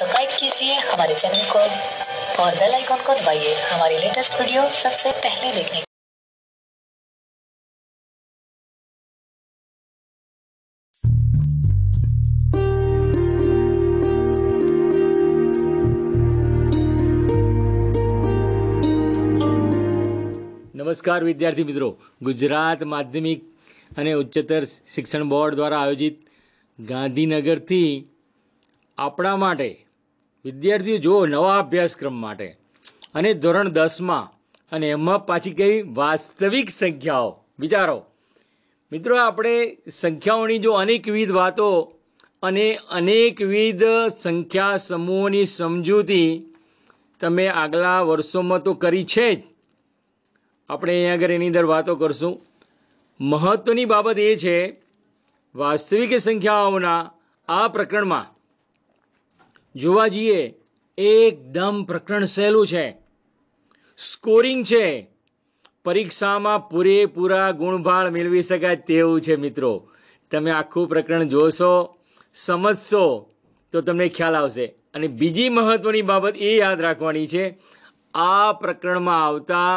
subscribe कीजिए हमारे channel को और बेल आइकॉन को दबाइए हमारी लेटेस्ट वीडियो सबसे पहले देखने નમસ્કાર વિદ્યાર્થી મિત્રો ગુજરાત માધ્યમિક અને ઉચ્ચતર શિક્ષણ બોર્ડ દ્વારા આયોજિત ગાંધીનગરથી આપણા માટે વિદ્યાર્થીઓ જુઓ નવા અભ્યાસક્રમ માટે અને ધોરણ દસમાં અને એમાં પાછી કઈ વાસ્તવિક સંખ્યાઓ વિચારો મિત્રો આપણે સંખ્યાઓની જો અનેકવિધ વાતો અને અનેકવિધ સંખ્યા સમૂહોની સમજૂતી તમે આગલા વર્ષોમાં તો કરી છે જ આપણે અહીં આગળ એની અંદર વાતો કરશું મહત્ત્વની બાબત એ છે વાસ્તવિક સંખ્યાઓના આ પ્રકરણમાં જોવા જઈએ એકદમ પ્રકરણ સહેલું છે સ્કોરિંગ છે પરીક્ષામાં પૂરેપૂરા ગુણભાળ મેળવી શકાય તેવું છે મિત્રો તમે આખું પ્રકરણ જોશો સમજશો તો તમને ખ્યાલ આવશે અને બીજી મહત્વની બાબત એ યાદ રાખવાની છે આ પ્રકરણમાં આવતા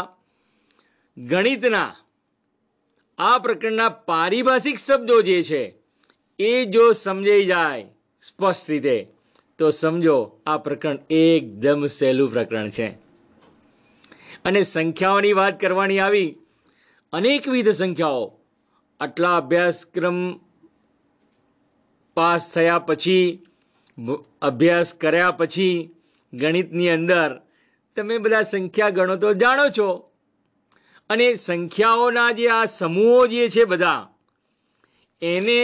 ગણિતના આ પ્રકરણના પારિભાષિક શબ્દો જે છે એ જો સમજાઈ જાય સ્પષ્ટ રીતે તો સમજો આ પ્રકરણ એકદમ સહેલું પ્રકરણ છે અને સંખ્યાઓની વાત કરવાની આવી અનેકવિધ સંખ્યાઓ આટલા અભ્યાસક્રમ પાસ થયા પછી અભ્યાસ કર્યા પછી ગણિતની અંદર તમે બધા સંખ્યા ગણો તો જાણો છો અને સંખ્યાઓના જે આ સમૂહો જે છે બધા એને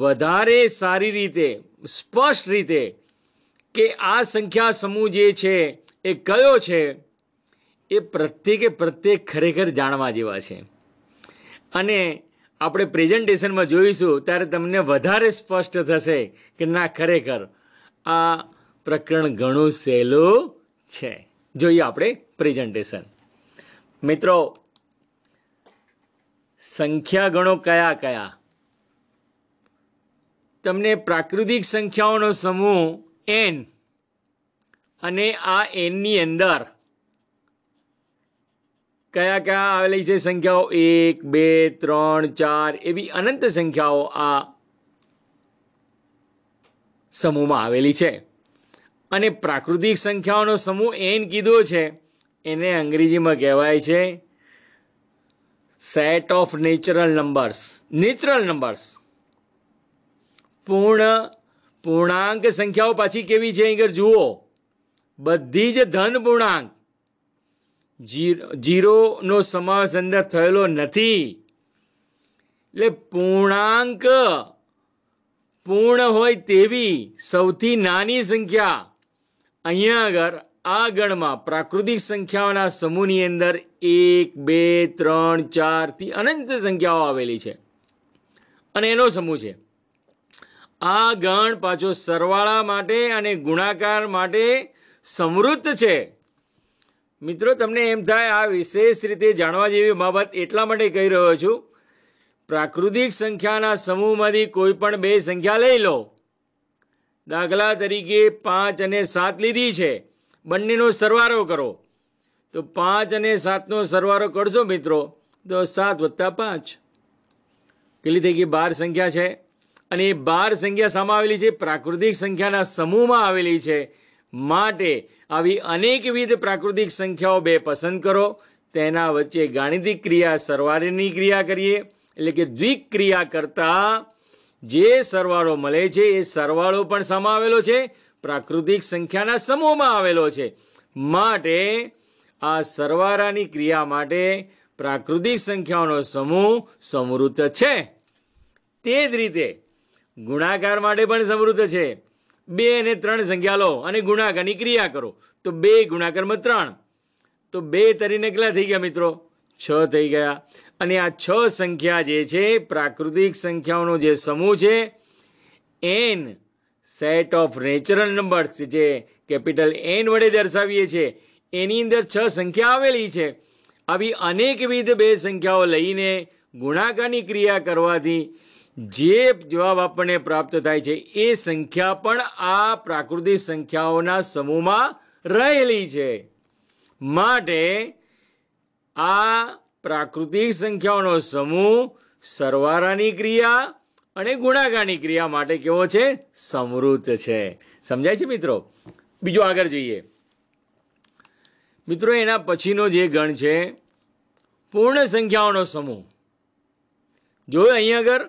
વધારે સારી રીતે સ્પષ્ટ રીતે કે આ સંખ્યા સમૂહ જે છે એ કયો છે એ પ્રત્યેકે પ્રત્યેક ખરેખર જાણવા જેવા છે અને આપણે પ્રેઝન્ટેશનમાં જોઈશું ત્યારે તમને વધારે સ્પષ્ટ થશે કે ના ખરેખર આ પ્રકરણ ઘણું સહેલું છે જોઈએ આપણે પ્રેઝન્ટેશન મિત્રો સંખ્યા ગણો કયા કયા તમને પ્રાકૃતિક સંખ્યાઓનો સમૂહ એન અને આ એનની અંદર કયા કયા આવેલી છે સંખ્યાઓ એક બે ત્રણ ચાર એવી અનંત સંખ્યાઓ આ સમૂહમાં આવેલી છે અને પ્રાકૃતિક સંખ્યાઓનો સમૂહ એન કીધો છે એને અંગ્રેજીમાં કહેવાય છે set of natural numbers natural numbers પૂર્ણ પૂર્ણાંક સંખ્યાઓ પાછી કેવી છે અહીં જુઓ બધી જ ધન પૂર્ણાંક જીરોનો સમાવેશ અંદર થયેલો નથી એટલે પૂર્ણાંક પૂર્ણ હોય તેવી સૌથી નાની સંખ્યા અહીંયા આગળ આ ગણમાં પ્રાકૃતિક સંખ્યાઓના સમૂહની અંદર એક બે ત્રણ ચારથી અનંત સંખ્યાઓ આવેલી છે અને એનો સમૂહ છે આ ગણ પાછો સરવાળા માટે અને ગુણાકાર માટે સમૃદ્ધ છે મિત્રો તમને એમ થાય આ વિશેષ રીતે જાણવા જેવી બાબત એટલા માટે કહી રહ્યો છું પ્રાકૃતિક સંખ્યાના સમૂહમાંથી કોઈ પણ બે સંખ્યા લઈ લો દાખલા તરીકે પાંચ અને સાત લીધી છે બંનેનો સરવારો કરો તો પાંચ અને સાતનો સરવારો કરશો મિત્રો તો સાત વત્તા પાંચ કેટલી થઈ ગઈ બાર સંખ્યા છે અને બાર સંખ્યા સામાં આવેલી છે પ્રાકૃતિક સંખ્યાના સમૂહમાં આવેલી છે માટે આવી અનેકવિધ પ્રાકૃતિક સંખ્યાઓ બે પસંદ કરો તેના વચ્ચે ગાણિતિક ક્રિયા સરવાળની ક્રિયા કરીએ એટલે કે દ્વિક ક્રિયા કરતા જે સરવાળો મળે છે એ સરવાળો પણ સમાવેલો છે પ્રાકૃતિક સંખ્યાના સમૂહમાં આવેલો છે માટે આ સરવાળાની ક્રિયા માટે પ્રાકૃતિક સંખ્યાઓનો સમૂહ સમૃદ્ધ છે તે જ રીતે ગુણાકાર માટે પણ સમૃદ્ધ છે બે અને ત્રણ સંખ્યા લો અને ગુણાકારની ક્રિયા કરો તો બે ગુણાકારમાં ત્રણ તો બે તરીને કેટલા થઈ ગયા મિત્રો છ થઈ ગયા અને આ છ સંખ્યા જે છે પ્રાકૃતિક સંખ્યાઓનો જે સમૂહ છે N set of natural numbers જે કેપિટલ એન વડે દર્શાવીએ છીએ એની અંદર છ સંખ્યા આવેલી છે આવી અનેકવિધ બે સંખ્યાઓ લઈને ગુણાકારની ક્રિયા કરવાથી જે જવાબ આપણને પ્રાપ્ત થાય છે એ સંખ્યા પણ આ પ્રાકૃતિક સંખ્યાઓના સમૂહમાં રહેલી છે માટે આ પ્રાકૃતિક સંખ્યાઓનો સમૂહ સરવારાની ક્રિયા અને ગુણાકારની ક્રિયા માટે કેવો છે સમૃદ્ધ છે સમજાય છે મિત્રો બીજો આગળ જોઈએ મિત્રો એના પછીનો જે ગણ છે પૂર્ણ સંખ્યાઓનો સમૂહ જો અહીં આગળ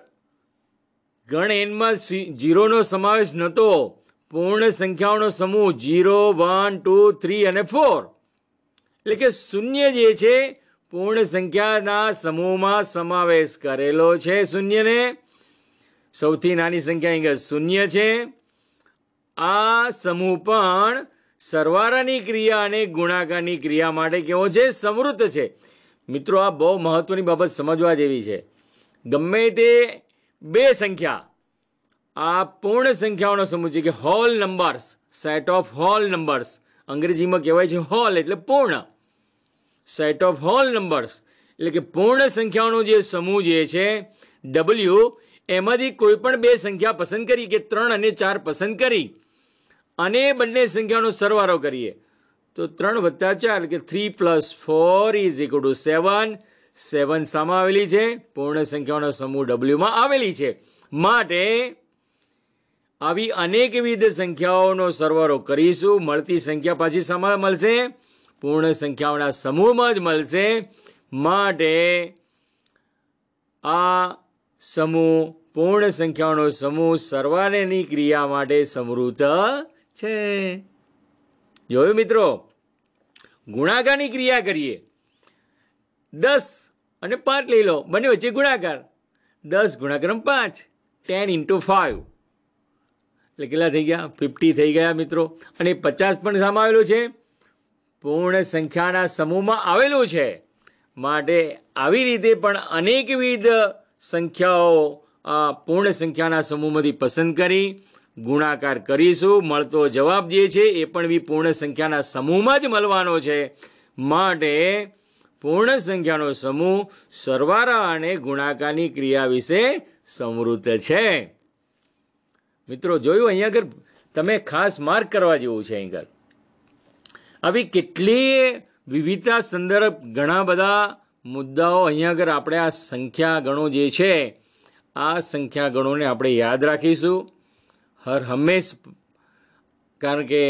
ગણ એનમાં જીરોનો સમાવેશ નહોતો પૂર્ણ સંખ્યાઓનો સમૂહ જીરો વન ટુ થ્રી અને ફોર એટલે કે શૂન્ય જે છે પૂર્ણ સંખ્યાના સમૂહમાં સમાવેશ કરેલો છે શૂન્યને સૌથી નાની સંખ્યા અહીંયા શૂન્ય છે આ સમૂહ પણ સરવારાની ક્રિયા અને ગુણાકારની ક્રિયા માટે કેવો છે સમૃદ્ધ છે મિત્રો આ બહુ મહત્વની બાબત સમજવા જેવી છે ગમે તે બે સંખ્યા આ પૂર્ણ સંખ્યાઓનો સમૂહ છે કે whole numbers set of whole numbers અંગ્રેજીમાં કહેવાય છે હોલ એટલે પૂર્ણ સેટ ઓફ હોલ નંબર્સ એટલે કે પૂર્ણ સંખ્યાઓનો જે સમૂહ જે છે ડબલ્યુ એમાંથી કોઈ પણ બે સંખ્યા પસંદ કરી કે ત્રણ અને ચાર પસંદ કરી અને બંને સંખ્યાનો સરવારો કરીએ તો ત્રણ વત્તા ચાર કે three plus four is equal to seven seven સામાં આવેલી છે પૂર્ણ સંખ્યાઓનો સમૂહ ડબલ્યુમાં આવેલી છે માટે આવી અનેકવિધ સંખ્યાઓનો સરવાળો કરીશું મળતી સંખ્યા પાછી સામાં મળશે પૂર્ણ સંખ્યાઓના સમૂહમાં જ મળશે માટે આ સમૂહ પૂર્ણ સંખ્યાઓનો સમૂહ સરવાળેની ક્રિયા માટે સમૃદ્ધ છે જોયું મિત્રો ગુણાકારની ક્રિયા કરીએ દસ અને પાંચ લઈ લો બંને વચ્ચે ગુણાકાર દસ ગુણાક્રમ પાંચ ટેન ઇન્ટુ ફાઇવ એટલે કેટલા થઈ ગયા ફિફ્ટી થઈ ગયા મિત્રો અને પચાસ પણ સમાવેલું છે પૂર્ણ સંખ્યાના સમૂહમાં આવેલું છે માટે આવી રીતે પણ અનેકવિધ સંખ્યાઓ આ પૂર્ણ સંખ્યાના સમૂહમાંથી પસંદ કરી ગુણાકાર કરીશું મળતો જવાબ જે છે એ પણ બી પૂર્ણ સંખ્યાના સમૂહમાં જ મળવાનો છે માટે પૂર્ણ સંખ્યાનો સમૂહ સરવારા અને ગુણાકારની ક્રિયા વિશે સમૃદ્ધ છે મિત્રો જોયું અહીંયા આગળ તમે ખાસ માર્ક કરવા જેવું છે અહીં આગળ આવી કેટલીય વિવિધતા સંદર્ભ ઘણા બધા મુદ્દાઓ અહીંયા આગળ આપણે આ સંખ્યા ગણો જે છે આ સંખ્યા ગણોને આપણે યાદ રાખીશું હર હંમેશ કારણ કે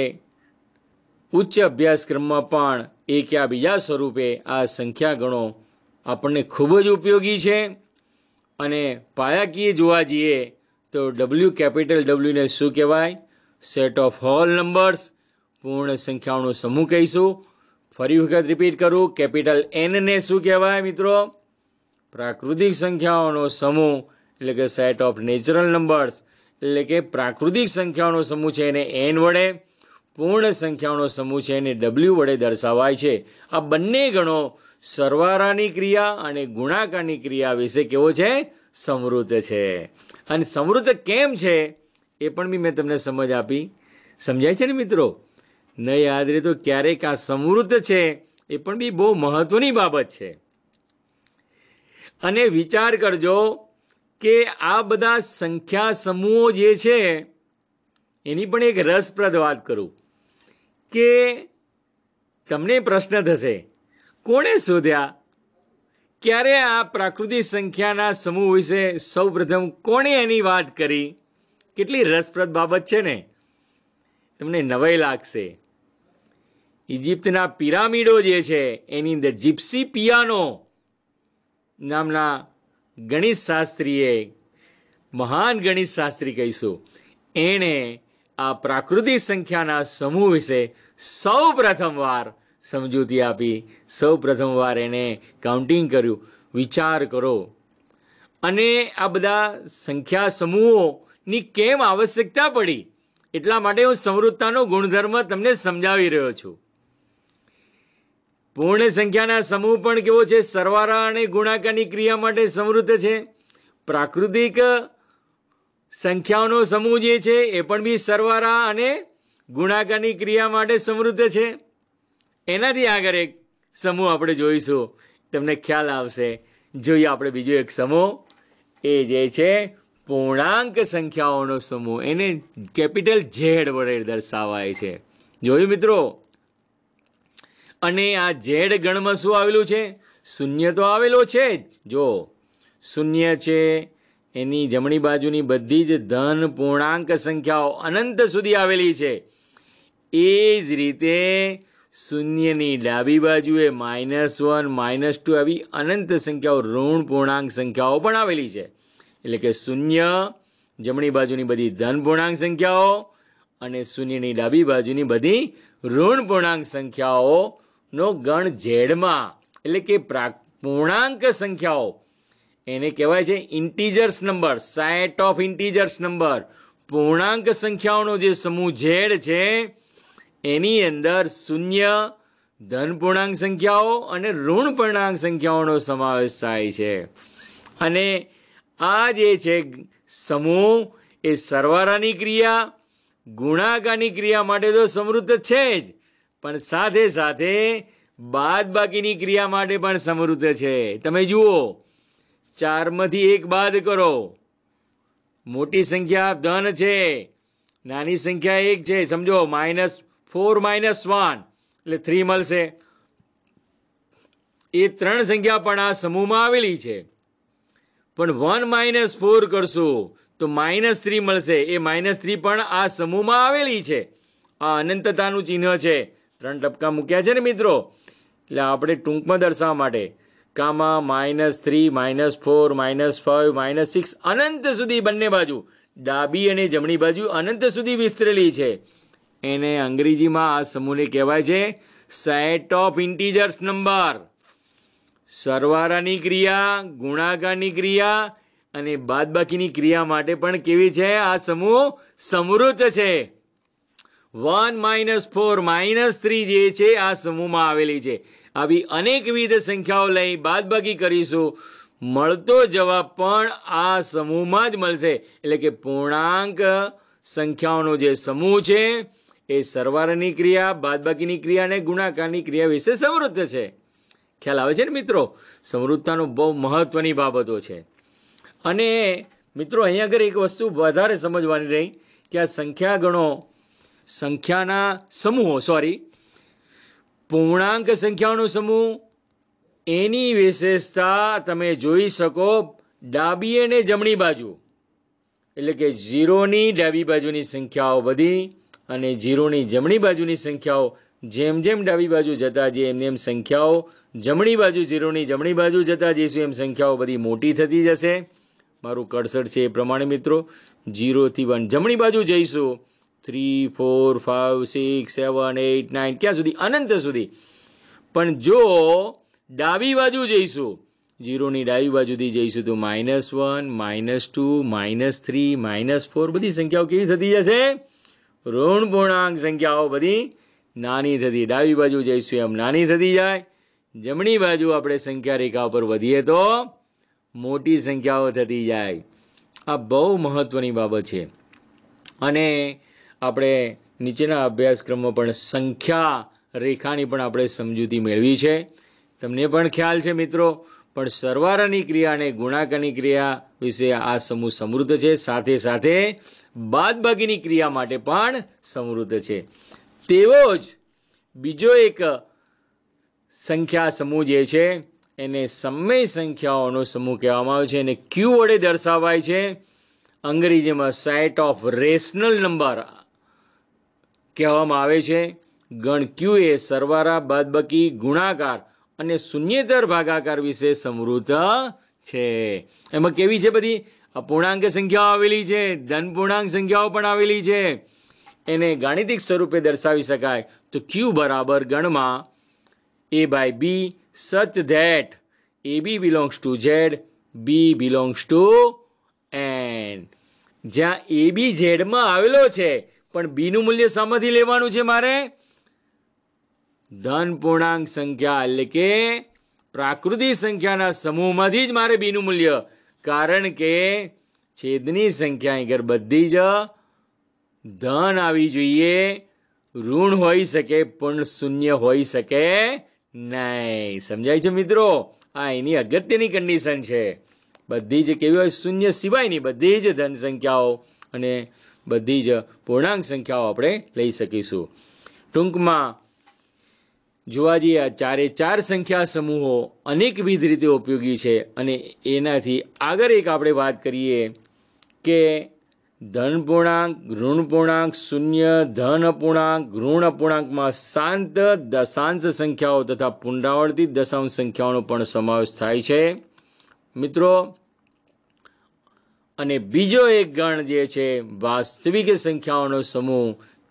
ઉચ્ચ અભ્યાસક્રમમાં પણ એક યા બીજા સ્વરૂપે આ સંખ્યા ગણો આપણને ખૂબ જ ઉપયોગી છે અને પાયાકીય જોવા જઈએ તો ડબલ્યુ કેપિટલ ડબલ્યુને શું કહેવાય સેટ ઓફ હોલ નંબર્સ પૂર્ણ સંખ્યાઓનો સમૂહ કહીશું ફરી વખત રિપીટ કરું કેપિટલ એનને શું કહેવાય મિત્રો પ્રાકૃતિક સંખ્યાઓનો સમૂહ એટલે કે સેટ ઓફ નેચરલ નંબર્સ એટલે કે પ્રાકૃતિક સંખ્યાઓનો સમૂહ છે એને એન વડે પૂર્ણ સંખ્યાઓનો સમૂહ છે એને ડબલ્યુ વડે દર્શાવાય છે આ બંને ગણો સરવારાની ક્રિયા અને ગુણાકારની ક્રિયા વિશે કેવો છે સમૃદ્ધ છે અને સમૃદ્ધ કેમ છે એ પણ બી મેં તમને સમજ આપી સમજાય છે ને મિત્રો ન યાદ રહે તો ક્યારેક આ સમૃદ્ધ છે એ પણ બી બહુ મહત્વની બાબત છે અને વિચાર કરજો કે આ બધા સંખ્યા સમૂહો જે છે એની પણ એક રસપ્રદ વાત કરું કે તમને પ્રશ્ન થશે કોણે શોધ્યા ક્યારે આ પ્રાકૃતિક સંખ્યાના સમૂહ વિશે સૌપ્રથમ કોણે એની વાત કરી કેટલી રસપ્રદ બાબત છે ને તમને નવાઈ લાગશે ઇજિપ્તના પિરામિડો જે છે એની અંદર જીપ્સી પિયાનો નામના ગણિત શાસ્ત્રીએ મહાન ગણિત શાસ્ત્રી કહીશું એણે આ પ્રાકૃતિક સંખ્યાના સમૂહ વિશે સૌ પ્રથમવાર સમજૂતી આપી સૌ પ્રથમવાર એને કાઉન્ટિંગ કર્યું વિચાર કરો અને આ બધા સંખ્યા સમૂહોની કેમ આવશ્યકતા પડી એટલા માટે હું સમૃદ્ધતાનો ગુણધર્મ તમને સમજાવી રહ્યો છું પૂર્ણ સંખ્યાના સમૂહ પણ કેવો છે સરવારા અને ગુણાકારની ક્રિયા માટે સમૃદ્ધ છે પ્રાકૃતિક સંખ્યાઓનો સમૂહ જે છે એ પણ બી સરવારા અને ગુણાકારની ક્રિયા માટે સમૃદ્ધ છે એનાથી આગળ એક સમૂહ આપણે જોઈશું તમને ખ્યાલ આવશે જોઈએ આપણે બીજો એક સમૂહ એ જે છે પૂર્ણાંક સંખ્યાઓનો સમૂહ એને કેપિટલ ઝેડ વડે દર્શાવાય છે જોયું મિત્રો અને આ ઝેડ ગણમાં શું આવેલું છે શૂન્ય તો આવેલો છે જ જો શૂન્ય છે એની જમણી બાજુની બધી જ ધન પૂર્ણાંક સંખ્યાઓ અનંત સુધી આવેલી છે એ જ રીતે શૂન્યની ડાબી બાજુએ માઇનસ વન માઇનસ ટુ આવી અનંત સંખ્યાઓ ઋણ પૂર્ણાંક સંખ્યાઓ પણ આવેલી છે એટલે કે શૂન્ય જમણી બાજુની બધી ધન પૂર્ણાંક સંખ્યાઓ અને શૂન્યની ડાબી બાજુની બધી ઋણ પૂર્ણાંક સંખ્યાઓનો ગણ ઝેડમાં એટલે કે પૂર્ણાંક સંખ્યાઓ એને કહેવાય છે integers number set of integers number પૂર્ણાંક સંખ્યાઓનો જે સમૂહ ઝેડ છે એની અંદર શૂન્ય ધન પૂર્ણાંક સંખ્યાઓ અને ઋણ પૂર્ણાંક સંખ્યાઓનો સમાવેશ થાય છે અને આ જે છે સમૂહ એ સરવારાની ક્રિયા ગુણાકારની ક્રિયા માટે તો સમૃદ્ધ છે જ પણ સાથે સાથે બાદ બાકીની ક્રિયા માટે પણ સમૃદ્ધ છે તમે જુઓ ચારમાંથી એક બાદ કરો મોટી સંખ્યા ધન છે નાની સંખ્યા એક છે સમજો માઇનસ ફોર માઇનસ વન એટલે થ્રી મળશે એ ત્રણ સંખ્યા પણ આ સમૂહમાં આવેલી છે પણ વન માઇનસ ફોર કરશું તો માઇનસ થ્રી મળશે એ માઇનસ થ્રી પણ આ સમૂહમાં આવેલી છે આ અનંતતાનું ચિહ્ન છે ત્રણ ટપકા મૂક્યા છે ને મિત્રો એટલે આપણે ટૂંકમાં દર્શાવવા માટે ગામા minus three minus four minus five minus six અનંત સુધી બંને બાજુ ડાબી અને જમણી બાજુ અનંત સુધી વિસ્તરેલી છે એને અંગ્રેજીમાં આ સમૂહને કહેવાય છે સેટ ઓફ ઇન્ટીજર્સ નંબર સરવારાની ક્રિયા ગુણાકારની ક્રિયા અને બાદબાકીની ક્રિયા માટે પણ કેવી છે આ સમૂહ સમૃદ્ધ છે one minus four minus three જે છે આ સમૂહમાં આવેલી છે આવી અનેકવિધ સંખ્યાઓ લઈ બાદબાકી કરીશું મળતો જવાબ પણ આ સમૂહમાં જ મળશે એટલે કે પૂર્ણાંક સંખ્યાઓનો જે સમૂહ છે એ સરવારની ક્રિયા બાદબાકીની ક્રિયા અને ગુણાકારની ક્રિયા વિશે સમૃદ્ધ છે ખ્યાલ આવે છે ને મિત્રો સમૃદ્ધતાનો બહુ મહત્વની બાબતો છે અને મિત્રો અહીંયા આગળ એક વસ્તુ વધારે સમજવાની રહી કે આ સંખ્યા ગણો સંખ્યાના સમૂહો સોરી પૂર્ણાંક સંખ્યાનો સમૂહ એની વિશેષતા તમે જોઈ શકો ડાબી અને જમણી બાજુ એટલે કે ઝીરોની ડાબી બાજુની સંખ્યાઓ વધી અને ઝીરોની જમણી બાજુની સંખ્યાઓ જેમ જેમ ડાબી બાજુ જતા જે એમ એમ સંખ્યાઓ જમણી બાજુ ઝીરોની જમણી બાજુ જતા જઈશું એમ સંખ્યાઓ બધી મોટી થતી જશે મારું કડસઠ છે એ પ્રમાણે મિત્રો ઝીરોથી વન જમણી બાજુ જઈશું three four five six seven eight nine ક્યાં સુધી અનંત સુધી પણ જો ડાબી બાજુ જઈશું જીરોની ડાબી બાજુથી જઈશું તો minus one minus two minus three minus four બધી સંખ્યાઓ કેવી થતી જશે ઋણ પૂર્ણાંક સંખ્યાઓ બધી નાની થતી ડાબી બાજુ જઈશું એમ નાની થતી જાય જમણી બાજુ આપણે સંખ્યા રેખા ઉપર વધીએ તો મોટી સંખ્યાઓ થતી જાય આ બહુ મહત્ત્વની બાબત છે અને આપણે નીચેના અભ્યાસક્રમમાં પણ સંખ્યા રેખાની પણ આપણે સમજૂતી મેળવી છે તમને પણ ખ્યાલ છે મિત્રો પણ સરવારાની ક્રિયા અને ગુણાકારની ક્રિયા વિશે આ સમૂહ સમૃદ્ધ છે સાથે સાથે બાદબાકીની ક્રિયા માટે પણ સમૃદ્ધ છે તેવો જ બીજો એક સંખ્યા સમૂહ જે છે એને સમય સંખ્યાઓનો સમૂહ કહેવામાં આવે છે એને ક્યુ વડે દર્શાવાય છે અંગ્રેજીમાં સાઇટ ઓફ રેશનલ નંબર કહેવામાં આવે છે ગણક્યુ એ સરવારા બાદબાકી ગુણાકાર અને શૂન્યેતર ભાગાકાર વિશે સમૃદ્ધ છે એમાં કેવી છે બધી અપૂર્ણાંક સંખ્યાઓ આવેલી છે ધનપૂર્ણાંક સંખ્યાઓ પણ આવેલી છે એને ગાણિતિક સ્વરૂપે દર્શાવી શકાય તો ક્યુ બરાબર ગણમાં એ by B such that A B belongs to Z B belongs to N જ્યાં એ બી ઝેડમાં આવેલો છે પણ બીનું મૂલ્ય શામાંથી લેવાનું છે મારે ધન પૂર્ણાંક સંખ્યા એટલે કે પ્રાકૃતિક સંખ્યાના સમૂહમાંથી જ મારે બીનું મૂલ્ય કારણ કે છેદની સંખ્યા આગળ બધી જ ધન આવી જોઈએ ઋણ હોઈ શકે પણ શૂન્ય હોઈ શકે નહીં સમજાય છે મિત્રો આ એની અગત્યની કન્ડિશન છે બધી જ કેવી હોય શૂન્ય સિવાયની બધી જ ધન સંખ્યાઓ અને બધી જ પૂર્ણાંક સંખ્યાઓ આપણે લઈ શકીશું ટૂંકમાં જોવા જઈએ આ ચારે ચાર સંખ્યા સમૂહો અનેકવિધ રીતે ઉપયોગી છે અને એનાથી આગળ એક આપણે વાત કરીએ કે ધન પૂર્ણાંક ઋણ પૂર્ણાંક શૂન્ય ધન અપૂર્ણાંક ઋણ અપૂર્ણાંકમાં શાંત દશાંશ સંખ્યાઓ તથા પુનરાવર્તિત દશાંશ સંખ્યાઓનો પણ સમાવેશ થાય છે મિત્રો અને બીજો એક ગણ જે છે વાસ્તવિક સંખ્યાઓનો સમૂહ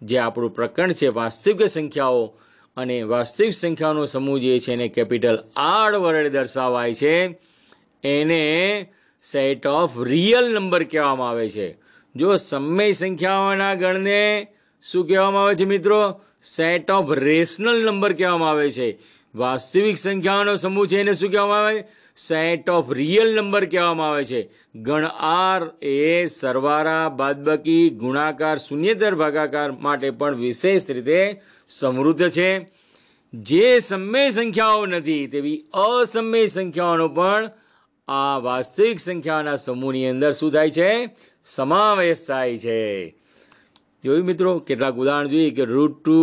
જે આપણું પ્રકરણ છે વાસ્તવિક સંખ્યાઓ અને વાસ્તવિક સંખ્યાઓનો સમૂહ જે છે એને કેપિટલ આર વડે દર્શાવાય છે એને સેટ ઓફ રિયલ નંબર કહેવામાં આવે છે જો સમય સંખ્યાઓના ગણને શું કહેવામાં આવે છે મિત્રો સેટ ઓફ રેશનલ નંબર કહેવામાં આવે છે વાસ્તવિક સંખ્યાઓનો સમૂહ છે એને શું કહેવામાં આવે છે સેટ ઓફ રિયલ નંબર કહેવામાં આવે છે ગણ આર એ સરવારા બાદબાકી ગુણાકાર શૂન્યતર ભાગાકાર માટે પણ વિશેષ રીતે સમૃદ્ધ છે જે સમય સંખ્યાઓ નથી તેવી અસમય સંખ્યાઓનો પણ આ વાસ્તવિક સંખ્યાના સમૂહની અંદર શું થાય છે સમાવેશ થાય છે જોયું મિત્રો કેટલાક ઉદાહરણ જોઈએ કે root two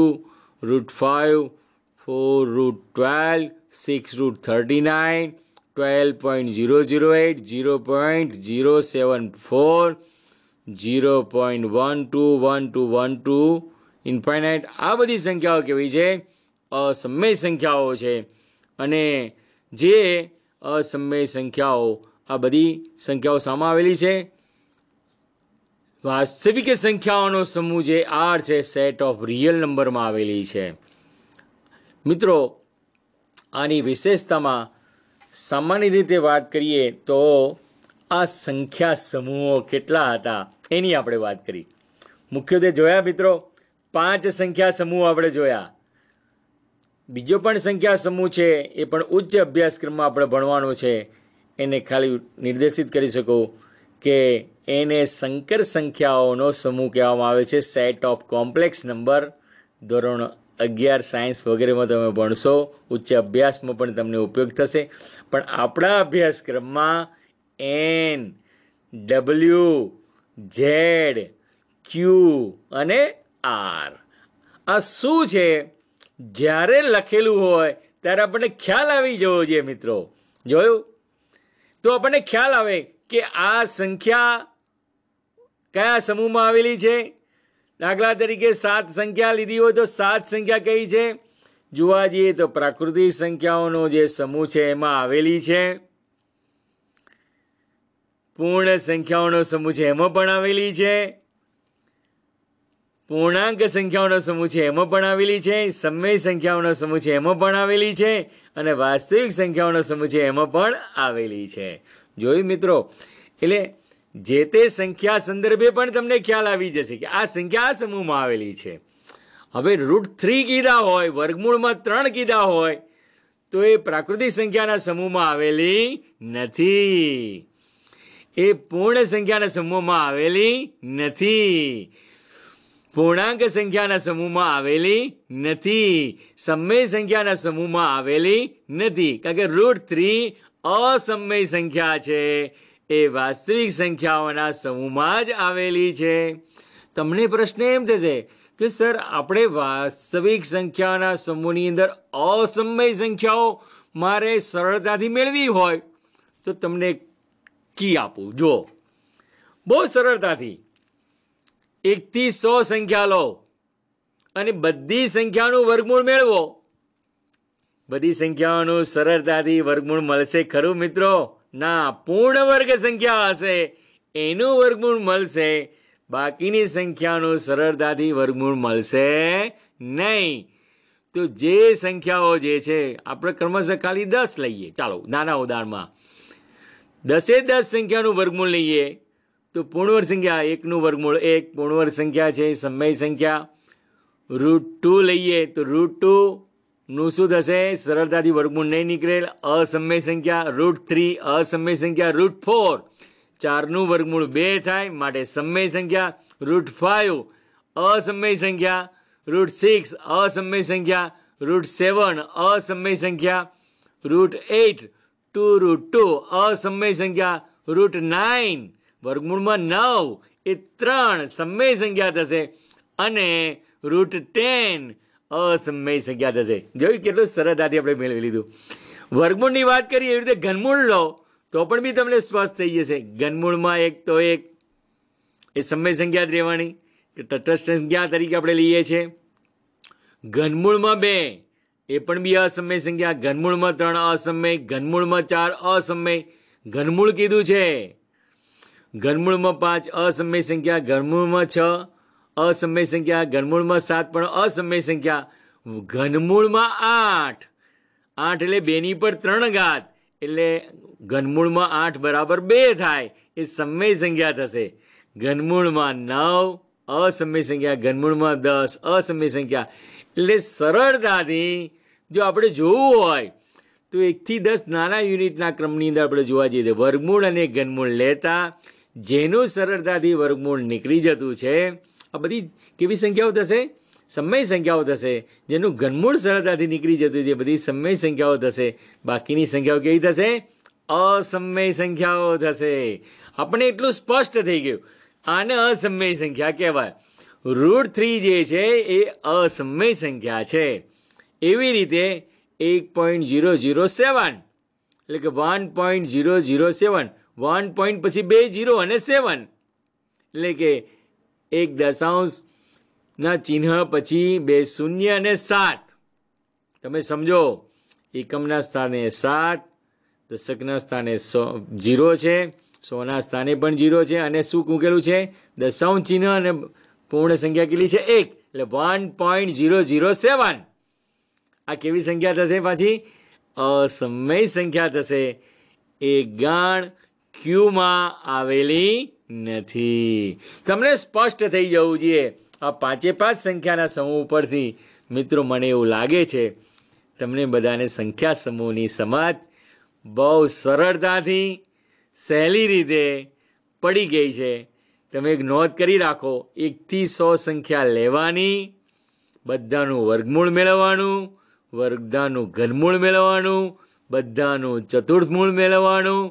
root five four root twelve six root thirty nine twelve point zero zero eight zero point zero seven four zero point one two one two one two infinite આ બધી સંખ્યાઓ કેવી છે અસમય સંખ્યાઓ છે અને જે અસમય સંખ્યાઓ આ બધી સંખ્યાઓ સામે આવેલી છે વાસ્તવિક સંખ્યાઓનો સમૂહ જે આર છે સેટ ઓફ રિયલ નંબરમાં આવેલી છે મિત્રો આની વિશેષતામાં સામાન્ય રીતે વાત કરીએ તો આ સંખ્યા સમૂહો કેટલા હતા એની આપણે વાત કરી મુખ્યત્વે જોયા મિત્રો પાંચ સંખ્યા સમૂહ આપણે જોયા બીજો પણ સંખ્યા સમૂહ છે એ પણ ઉચ્ચ અભ્યાસક્રમમાં આપણે ભણવાનો છે એને ખાલી નિર્દેશિત કરી શકો કે એને સંકર સંખ્યાઓનો સમૂહ કહેવામાં આવે છે સેટ ઓફ કોમ્પ્લેક્સ નંબર ધોરણ અગિયાર સાયન્સ વગેરેમાં તમે ભણશો ઉચ્ચ અભ્યાસમાં પણ તમને ઉપયોગ થશે પણ આપણા અભ્યાસક્રમમાં એન ડબલ્યુ ઝેડ ક્યુ અને આર આ શું છે જ્યારે લખેલું હોય ત્યારે આપણને ખ્યાલ આવી જવો જોઈએ મિત્રો જોયું તો આપણને ખ્યાલ આવે કે આ સંખ્યા કયા સમૂહમાં આવેલી છે દાખલા તરીકે સાત સંખ્યા લીધી હોય તો સાત સંખ્યા કઈ છે જોવા જઈએ તો પ્રાકૃતિક સંખ્યાઓનો જે સમૂહ છે એમાં આવેલી છે પૂર્ણ સંખ્યાઓનો સમૂહ છે એમાં પણ આવેલી છે પૂર્ણાંક સંખ્યાઓનો સમૂહ છે એમાં પણ આવેલી છે સમય સંખ્યાઓનો સમૂહ છે એમાં પણ આવેલી છે અને વાસ્તવિક સંખ્યાઓનો સમૂહ છે એમાં પણ આવેલી છે જોયું મિત્રો એટલે જે તે સંખ્યા સંદર્ભે પણ તમને ખ્યાલ આવી જશે કે આ સંખ્યા આ સમૂહમાં આવેલી છે હવે રૂટ થ્રી કીધા હોય વર્ગમૂળમાં ત્રણ કીધા હોય તો એ પ્રાકૃતિક સંખ્યાના સમૂહમાં આવેલી નથી એ પૂર્ણ સંખ્યાના સમૂહમાં આવેલી નથી પૂર્ણાંક સંખ્યાના સમૂહમાં આવેલી નથી સમય સંખ્યાના સમૂહમાં આવેલી નથી કારણ કે રૂટ થ્રી અસમય સંખ્યા છે એ વાસ્તવિક સંખ્યાઓના સમૂહમાં જ આવેલી છે તમને પ્રશ્ન એમ થશે કે સર આપણે વાસ્તવિક સંખ્યાના સમૂહની અંદર અસમય સંખ્યાઓ મારે સરળતાથી મેળવી હોય તો તમને કી આપું જો બહુ સરળતાથી એકથી સો સંખ્યા લો અને બધી સંખ્યાનું વર્ગમૂળ મેળવો બધી સંખ્યાઓનું સરળતાથી વર્ગમૂળ મળશે ખરું મિત્રો ના પૂર્ણ વર્ગ સંખ્યા હશે એનું વર્ગમૂળ મળશે બાકીની સંખ્યાનું સરળતાથી વર્ગમૂળ મળશે નહીં તો જે સંખ્યાઓ જે છે આપણે ક્રમશઃ ખાલી દસ લઈએ ચાલો નાના ઉદાહરણમાં દસે દસ સંખ્યાનું વર્ગમૂળ લઈએ તો પૂર્ણવર્ગ સંખ્યા એકનું વર્ગમૂળ એક પૂર્ણવર્ગ સંખ્યા છે સમય સંખ્યા રૂટ ટુ લઈએ તો રૂટ ટુ નું શું થશે સરળતાથી વર્ગમૂળ નહીં નીકળેલ અસમય સંખ્યા રૂટ થ્રી અસમય સંખ્યા રૂટ ફોર ચારનું વર્ગમૂળ બે થાય માટે સમય સંખ્યા રૂટ ફાઇવ અસમય સંખ્યા રૂટ સિક્સ અસમય સંખ્યા રૂટ સેવન અસમય સંખ્યા root eight two root two અસમય સંખ્યા રૂટ નાઇન વર્ગમૂળમાં નવ એ ત્રણ સમય સંખ્યા થશે અને રૂટ ટેન અસમય સંખ્યા થશે જોયું કેટલું સરળતાથી આપણે મેળવી લીધું વર્ગમૂળની વાત કરીએ એવી રીતે ઘનમૂળ લો તો પણ બી તમને સ્પષ્ટ થઈ જશે ઘનમૂળમાં એક તો એક એ સમય સંખ્યા રહેવાની કે તટસ્થ સંખ્યા તરીકે આપણે લઈએ છીએ ઘનમૂળમાં બે એ પણ બી અસમય સંખ્યા ઘનમૂળમાં ત્રણ અસમય ઘનમૂળમાં ચાર અસમય ઘનમૂળ કીધું છે ઘનમૂળમાં પાંચ અસમય સંખ્યા ઘનમૂળમાં છ અસમય સંખ્યા ઘનમૂળમાં સાત પણ અસમય સંખ્યા ઘનમૂળમાં આઠ આઠ એટલે બેની પર ત્રણ ઘાત એટલે ઘનમૂળમાં આઠ બરાબર બે થાય એ સમય સંખ્યા થશે ઘનમૂળમાં નવ અસમય સંખ્યા ઘનમૂળમાં દસ અસમય સંખ્યા એટલે સરળતાથી જો આપણે જોવું હોય તો એકથી દસ નાના યુનિટના ક્રમની અંદર આપણે જોવા જઈએ વર્ગમૂળ અને ઘનમૂળ લેતા જેનું સરળતાથી વર્ગમૂળ નીકળી જતું છે આ બધી કેવી સંખ્યાઓ થશે સમય સંખ્યાઓ થશે જેનું ઘનમૂળ સરળતાથી નીકળી જતું છે બધી સમય સંખ્યાઓ થશે બાકીની સંખ્યાઓ કેવી થશે અસમય સંખ્યાઓ થશે આપણે એટલું સ્પષ્ટ થઈ ગયું આને અસમય સંખ્યા કહેવાય રૂટ થ્રી જે છે એ અસમય સંખ્યા છે એવી રીતે એક પોઈન્ટ ઝીરો ઝીરો સેવન એટલે કે one point zero zero seven one point પછી બે ઝીરો અને સેવન એટલે કે એક દશાંશના ચિહ્ન પછી બે શૂન્ય અને સાત તમે સમજો એકમના સ્થાને સાત દશકના સ્થાને સો જીરો છે સોના સ્થાને પણ ઝીરો છે અને શું મૂકેલું છે દશાંશ ચિહ્ન અને પૂર્ણ સંખ્યા કેટલી છે એક એટલે one point zero zero seven આ કેવી સંખ્યા થશે પાછી અસમય સંખ્યા થશે એ ગણ ક્યુમાં આવેલી નથી તમને સ્પષ્ટ થઈ જવું જોઈએ આ પાંચે પાંચ સંખ્યાના સમૂહ ઉપરથી મિત્રો મને એવું લાગે છે તમને બધાને સંખ્યા સમૂહની સમાજ બહુ સરળતાથી સહેલી રીતે પડી ગઈ છે તમે એક નોંધ કરી રાખો એકથી સો સંખ્યા લેવાની બધાનું વર્ગમૂળ મેળવવાનું વર્ગદાનું ઘનમૂળ મેળવવાનું બધાનું ચતુર્થમૂળ મેળવવાનું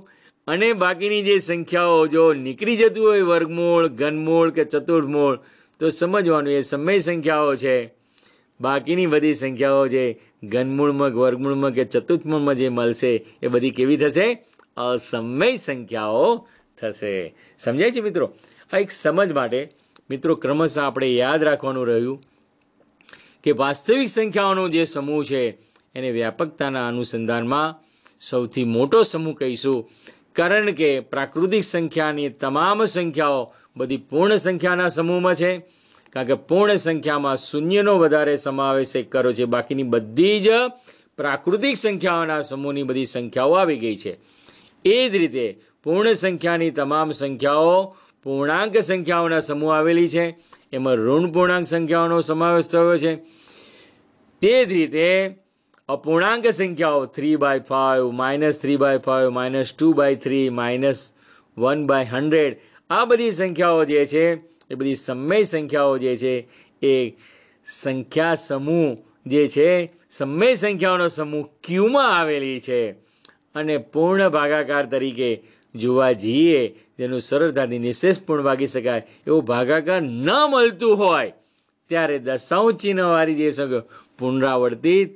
અને બાકીની જે સંખ્યાઓ જો નીકળી જતું હોય વર્ગમૂળ ઘનમૂળ કે ચતુર્મૂળ તો સમજવાનું એ સમય સંખ્યાઓ છે બાકીની બધી સંખ્યાઓ જે ઘનમૂળમાં વર્ગમૂળમાં કે ચતુર્થમૂળમાં જે મળશે એ બધી કેવી થશે અસમય સંખ્યાઓ થશે સમજાય છે મિત્રો આ એક સમજ માટે મિત્રો ક્રમશઃ આપણે યાદ રાખવાનું રહ્યું કે વાસ્તવિક સંખ્યાઓનો જે સમૂહ છે એને વ્યાપકતાના અનુસંધાનમાં સૌથી મોટો સમૂહ કહીશું કારણ કે પ્રાકૃતિક સંખ્યાની તમામ સંખ્યાઓ બધી પૂર્ણ સંખ્યાના સમૂહમાં છે કારણ કે પૂર્ણ સંખ્યામાં શૂન્યનો વધારે સમાવેશ કરો છે બાકીની બધી જ પ્રાકૃતિક સંખ્યાઓના સમૂહની બધી સંખ્યાઓ આવી ગઈ છે એ જ રીતે પૂર્ણ સંખ્યાની તમામ સંખ્યાઓ પૂર્ણાંક સંખ્યાઓના સમૂહ આવેલી છે એમાં ઋણ પૂર્ણાંક સંખ્યાઓનો સમાવેશ થયો છે તે જ રીતે અપૂર્ણાંક સંખ્યાઓ three by five minus three by five minus two by three minus one by hundred આ બધી સંખ્યાઓ જે છે એ બધી સમય સંખ્યાઓ જે છે એ સંખ્યા સમૂહ જે છે સમય સંખ્યાઓનો સમૂહ ક્યુમાં આવેલી છે અને પૂર્ણ ભાગાકાર તરીકે જોવા જઈએ જેનું સરળતાથી નિશેષ પૂર્ણ ભાગી શકાય એવો ભાગાકાર ન મળતું હોય ત્યારે દશાંશ ચિહ્નવાળી જે સંખ્યા પુનરાવર્તિત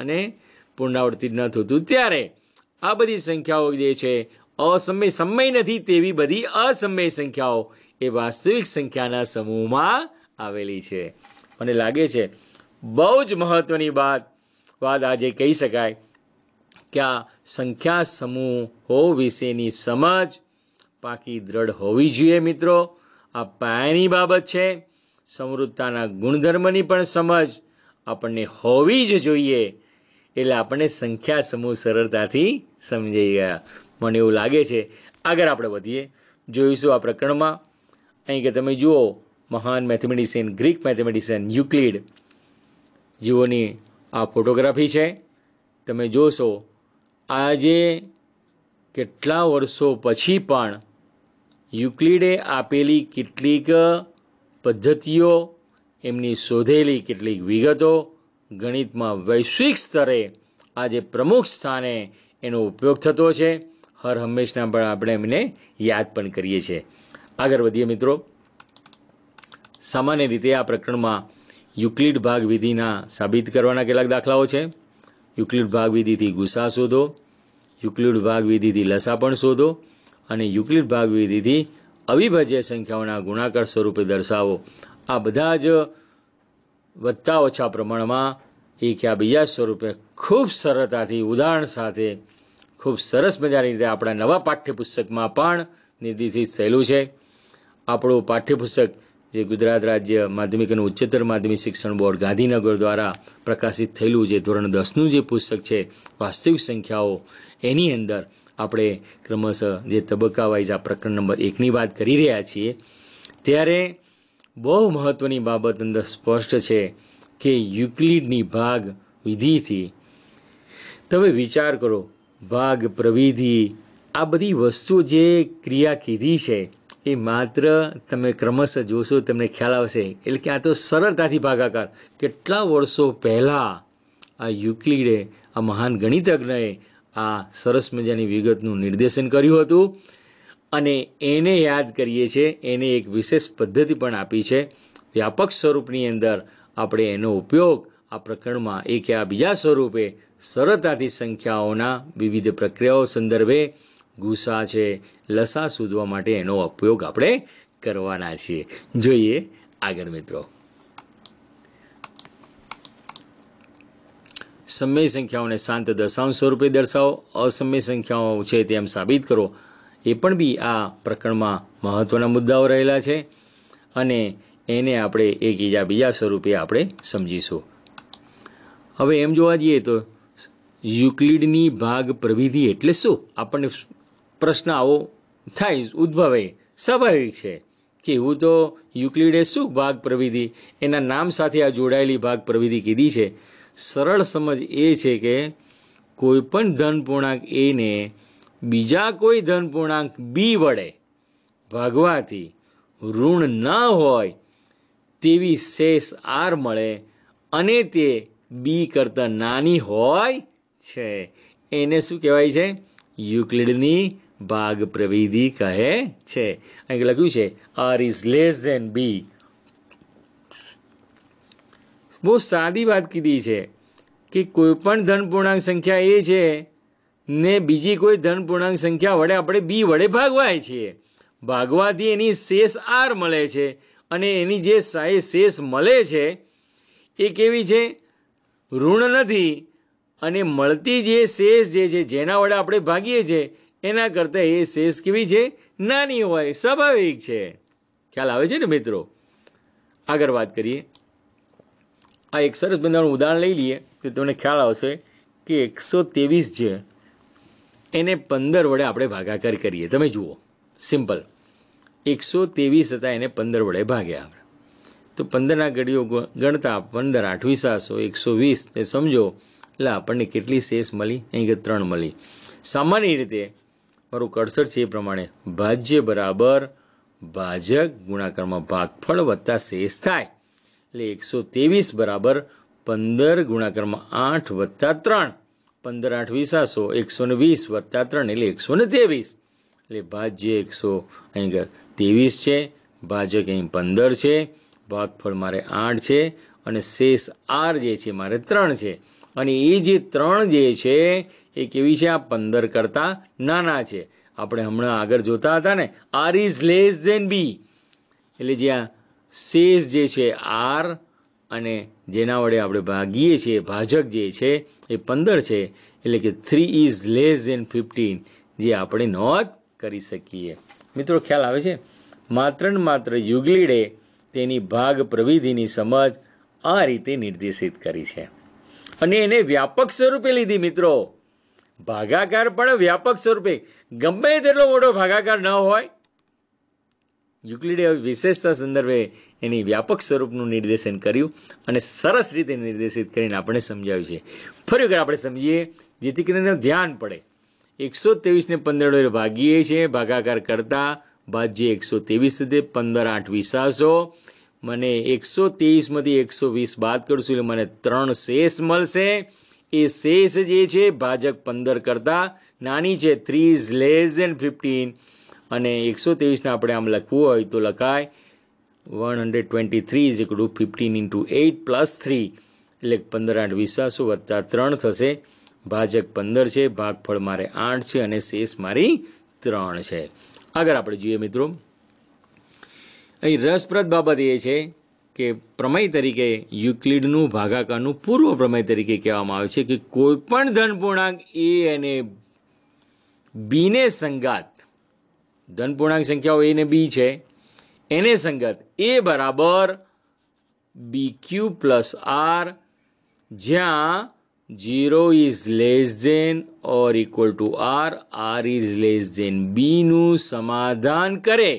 અને પુનરાવર્તિત ન થતું ત્યારે આ બધી સંખ્યાઓ જે છે અસમય સમય નથી તેવી બધી અસમય સંખ્યાઓ એ વાસ્તવિક સંખ્યાના સમૂહમાં આવેલી છે મને લાગે છે બહુ જ મહત્વની વાત વાત આજે કહી શકાય કે આ સંખ્યા સમૂહ સમૂહો વિશેની સમજ પાકી દ્રઢ હોવી જોઈએ મિત્રો આ પાયાની બાબત છે સમૃદ્ધતાના ગુણધર્મની પણ સમજ આપણને હોવી જ જોઈએ એટલે આપણને સંખ્યા સમૂહ સરળતાથી સમજાઈ ગયા મને એવું લાગે છે આગળ આપણે વધીએ જોઈશું આ પ્રકરણમાં અહીં કે તમે જુઓ મહાન મેથેમેટિશિયન ગ્રીક મેથેમેટિશિયન યુક્લિડ જીવોની આ ફોટોગ્રાફી છે તમે જોશો આજે કેટલા વર્ષો પછી પણ યુક્લિડે આપેલી કેટલીક પદ્ધતિઓ એમની શોધેલી કેટલીક વિગતો ગણિતમાં વૈશ્વિક સ્તરે આજે પ્રમુખ સ્થાને એનો ઉપયોગ થતો છે હર હંમેશના પણ આપણે એમને યાદ પણ કરીએ છીએ આગળ વધીએ મિત્રો સામાન્ય રીતે આ પ્રકરણમાં યુક્લિડ ભાગ વિધિના સાબિત કરવાના કેટલાક દાખલાઓ છે યુક્લિડ ભાગ વિધિથી ગુસા શોધો યુક્લિડ ભાગ વિધિથી લસા પણ શોધો અને યુક્લિડ ભાગવિધિથી વિધિથી અવિભાજ્ય સંખ્યાઓના ગુણાકાર સ્વરૂપે દર્શાવો આ બધા જ વધતા ઓછા પ્રમાણમાં એ આ બીજા સ્વરૂપે ખૂબ સરળતાથી ઉદાહરણ સાથે ખૂબ સરસ મજાની રીતે આપણા નવા પાઠ્યપુસ્તકમાં પણ નિર્દેશિત થયેલું છે આપણું પાઠ્યપુસ્તક જે ગુજરાત રાજ્ય માધ્યમિક અને ઉચ્ચતર માધ્યમિક શિક્ષણ બોર્ડ ગાંધીનગર દ્વારા પ્રકાશિત થયેલું જે ધોરણ દસનું જે પુસ્તક છે વાસ્તવિક સંખ્યાઓ એની અંદર આપણે ક્રમશઃ જે તબક્કા વાઇઝ આ પ્રકરણ નંબર એકની વાત કરી રહ્યા છીએ ત્યારે બહુ મહત્ત્વની બાબત અંદર સ્પષ્ટ છે કે યુક્લિડની ભાગ વિધિથી તમે વિચાર કરો ભાગ પ્રવિધિ આ બધી વસ્તુ જે ક્રિયા કીધી છે એ માત્ર તમે ક્રમશઃ જોશો તમને ખ્યાલ આવશે એટલે કે આ તો સરળતાથી ભાગાકાર કેટલા વર્ષો પહેલાં આ યુક્લિડે આ મહાન ગણિતજ્ઞએ આ સરસ મજાની વિગતનું નિર્દેશન કર્યું હતું અને એને યાદ કરીએ છીએ એને એક વિશેષ પદ્ધતિ પણ આપી છે વ્યાપક સ્વરૂપની અંદર આપણે એનો ઉપયોગ આ પ્રકરણમાં એક આ બીજા સ્વરૂપે સરળતાથી સંખ્યાઓના વિવિધ પ્રક્રિયાઓ સંદર્ભે ગુસા છે લસા શોધવા માટે એનો ઉપયોગ આપણે કરવાના છીએ જોઈએ આગળ મિત્રો સમય સંખ્યાઓને શાંત દશાંશ સ્વરૂપે દર્શાવો અસમય સંખ્યાઓ છે તેમ સાબિત કરો એ પણ બી આ પ્રકરણમાં મહત્ત્વના મુદ્દાઓ રહેલા છે અને એને આપણે એક બીજા બીજા સ્વરૂપે આપણે સમજીશું હવે એમ જોવા જઈએ તો યુક્લિડની ભાગ પ્રવિધિ એટલે શું આપણને પ્રશ્ન આવો થાય ઉદ્ભવે સ્વાભાવિક છે કે એવું તો યુક્લિડે શું ભાગ પ્રવિધિ એના નામ સાથે આ જોડાયેલી ભાગ પ્રવિધિ કીધી છે સરળ સમજ એ છે કે કોઈપણ ધન પૂર્ણાંક એને બીજા કોઈ ધન પૂર્ણાંક બી વડે ભાગવાથી ઋણ ન હોય તેવી શેષ આર મળે અને તે બી કરતાં નાની હોય છે એને શું કહેવાય છે યુક્લિડની ભાગ પ્રવિધિ કહે છે અહીં લખ્યું છે r is less than b બહુ સાદી વાત કીધી છે કે કોઈપણ પણ ધન પૂર્ણાંક સંખ્યા એ છે ને બીજી કોઈ ધન પૂર્ણાંક સંખ્યા વડે આપણે બી વડે ભાગવાય છીએ ભાગવાથી એની શેષ આર મળે છે અને એની જે સાય શેષ મળે છે એ કેવી છે ઋણ નથી અને મળતી જે શેષ જે છે જેના વડે આપણે ભાગીએ છીએ એના કરતાં એ શેષ કેવી છે નાની હોય સ્વાભાવિક છે ખ્યાલ આવે છે ને મિત્રો આગળ વાત કરીએ આ એક સરસ બંધારણનું ઉદાહરણ લઈ લઈએ કે તમને ખ્યાલ આવશે કે એકસો ત્રેવીસ છે એને પંદર વડે આપણે ભાગાકાર કરીએ તમે જુઓ સિમ્પલ એકસો ત્રેવીસ હતા એને પંદર વડે ભાગ્યા આપણે તો પંદરના ગડીઓ ગણતા પંદર આઠવીસ આસો એકસો વીસ તે સમજો એટલે આપણને કેટલી શેષ મળી અહીંયા ત્રણ મળી સામાન્ય રીતે મારું કડસર છે એ પ્રમાણે ભાજ્ય બરાબર ભાજક ગુણાકારમાં ભાગફળ વત્તા શેષ થાય એટલે એકસો ત્રેવીસ બરાબર પંદર ગુણાકારમાં આઠ વત્તા ત્રણ પંદર આઠ વીસાસો એકસો ને વીસ વત્તા ત્રણ એટલે એકસો ને ત્રેવીસ એટલે ભાજ્ય એકસો અહીં આગળ ત્રેવીસ છે ભાજક અહીં પંદર છે ભાગફળ મારે આઠ છે અને શેષ આર જે છે મારે ત્રણ છે અને એ જે ત્રણ જે છે એ કેવી છે આ પંદર કરતાં નાના છે આપણે હમણાં આગળ જોતા હતા ને r is less than b એટલે જ્યાં શેષ જે છે આર અને જેના વડે આપણે ભાગીએ છીએ ભાજક જે છે એ પંદર છે એટલે કે three is less than fifteen જે આપણે નોંધ કરી શકીએ મિત્રો ખ્યાલ આવે છે માત્ર ને માત્ર યુગલીડે તેની ભાગ પ્રવિધિની સમજ આ રીતે નિર્દેશિત કરી છે અને એને વ્યાપક સ્વરૂપે લીધી મિત્રો ભાગાકાર પણ વ્યાપક સ્વરૂપે ગમે તેટલો મોટો ભાગાકાર ન હોય યુક્લિડે વિશેષતા સંદર્ભે એની વ્યાપક સ્વરૂપનું નિર્દેશન કર્યું અને સરસ રીતે નિર્દેશિત કરીને આપણે સમજાવ્યું છે ફરી વખત આપણે સમજીએ જેથી કરીને ધ્યાન પડે એકસો ત્રેવીસને પંદર વડે ભાગીએ છીએ ભાગાકાર કરતા ભાજ્ય એકસો ત્રેવીસ સુધી પંદર આઠ વિસાસો મને એકસો ત્રેવીસમાંથી એકસો વીસ બાદ કરશું એટલે મને ત્રણ શેષ મળશે એ શેષ જે છે ભાજક પંદર કરતાં નાની છે three is less than fifteen અને એકસો ત્રેવીસને આપણે આમ લખવું હોય તો લખાય one hundred twenty three is equal to fifteen into eight plus three એટલે પંદર આઠ વિશ્વાસો વત્તા ત્રણ થશે ભાજક પંદર છે ભાગફળ મારે આઠ છે અને શેષ મારી ત્રણ છે આગળ આપણે જોઈએ મિત્રો અહીં રસપ્રદ બાબત એ છે કે પ્રમેય તરીકે યુક્લિડનું ભાગાકારનું પૂર્વ પ્રમેય તરીકે કહેવામાં આવે છે કે કોઈપણ ધન પૂર્ણાંક એ અને બીને સંગાત ધન પૂર્ણાંક સંખ્યાઓ એ ને બી છે એને સંગત એ બરાબર બી ક્યુ પ્લસ આર જ્યાં zero is less than or equal to r r is less than બીનું સમાધાન કરે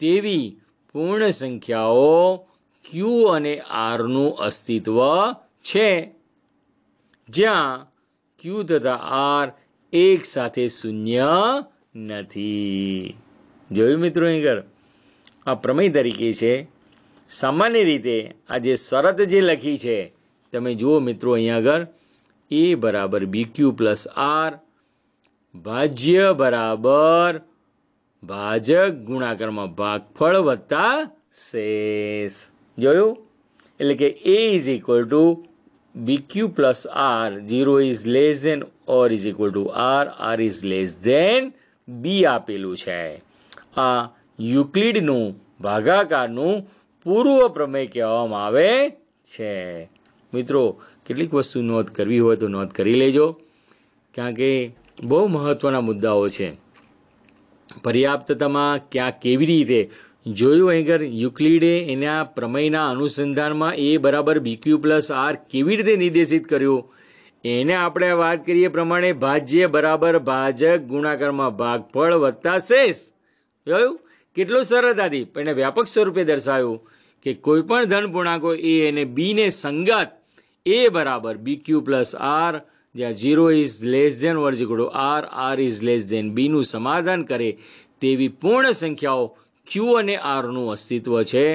તેવી પૂર્ણ સંખ્યાઓ ક્યુ અને આરનું અસ્તિત્વ છે જ્યાં ક્યુ તથા આર એક સાથે શૂન્ય નથી જોયું મિત્રો આગળ આ પ્રમેય તરીકે છે સામાન્ય રીતે આ જે શરત જે લખી છે તમે જુઓ મિત્રો અહીંયા આગળ એ બરાબર બી ક્યુ પ્લસ આર ભાજ્ય બરાબર ભાજક ગુણાકારમાં ભાગફળ વત્તા શેષ જોયું એટલે કે a is equal to b q plus r zero is less than or is equal to r r is less than b આપેલું છે આ યુક્લિડનું ભાગાકારનું પૂર્વ પ્રમેય કહેવામાં આવે છે મિત્રો કેટલીક વસ્તુ નોંધ કરવી હોય તો નોંધ કરી લેજો કારણ કે બહુ મહત્ત્વના મુદ્દાઓ છે પર્યાપ્તતામાં ક્યાં કેવી રીતે જોયું અહીંગર યુક્લિડે એના પ્રમેયના અનુસંધાનમાં એ બરાબર બીક્યુ પ્લસ આર કેવી રીતે નિર્દેશિત કર્યું એને આપણે વાત કરીએ પ્રમાણે ભાજ્ય બરાબર ભાજક ગુણાકારમાં ભાગફળ વત્તા શેષ જોયું કેટલું સરળતાથી પણ એને વ્યાપક સ્વરૂપે દર્શાવ્યું કે કોઈ પણ ધન પૂર્ણાંકો એ અને બીને સંગત એ બરાબર બી ક્યુ પ્લસ આર જ્યાં ઝીરો ઇઝ લેસ ધેન વર્જીકુડો r r is less than બીનું સમાધાન કરે તેવી પૂર્ણ સંખ્યાઓ ક્યુ અને આરનું અસ્તિત્વ છે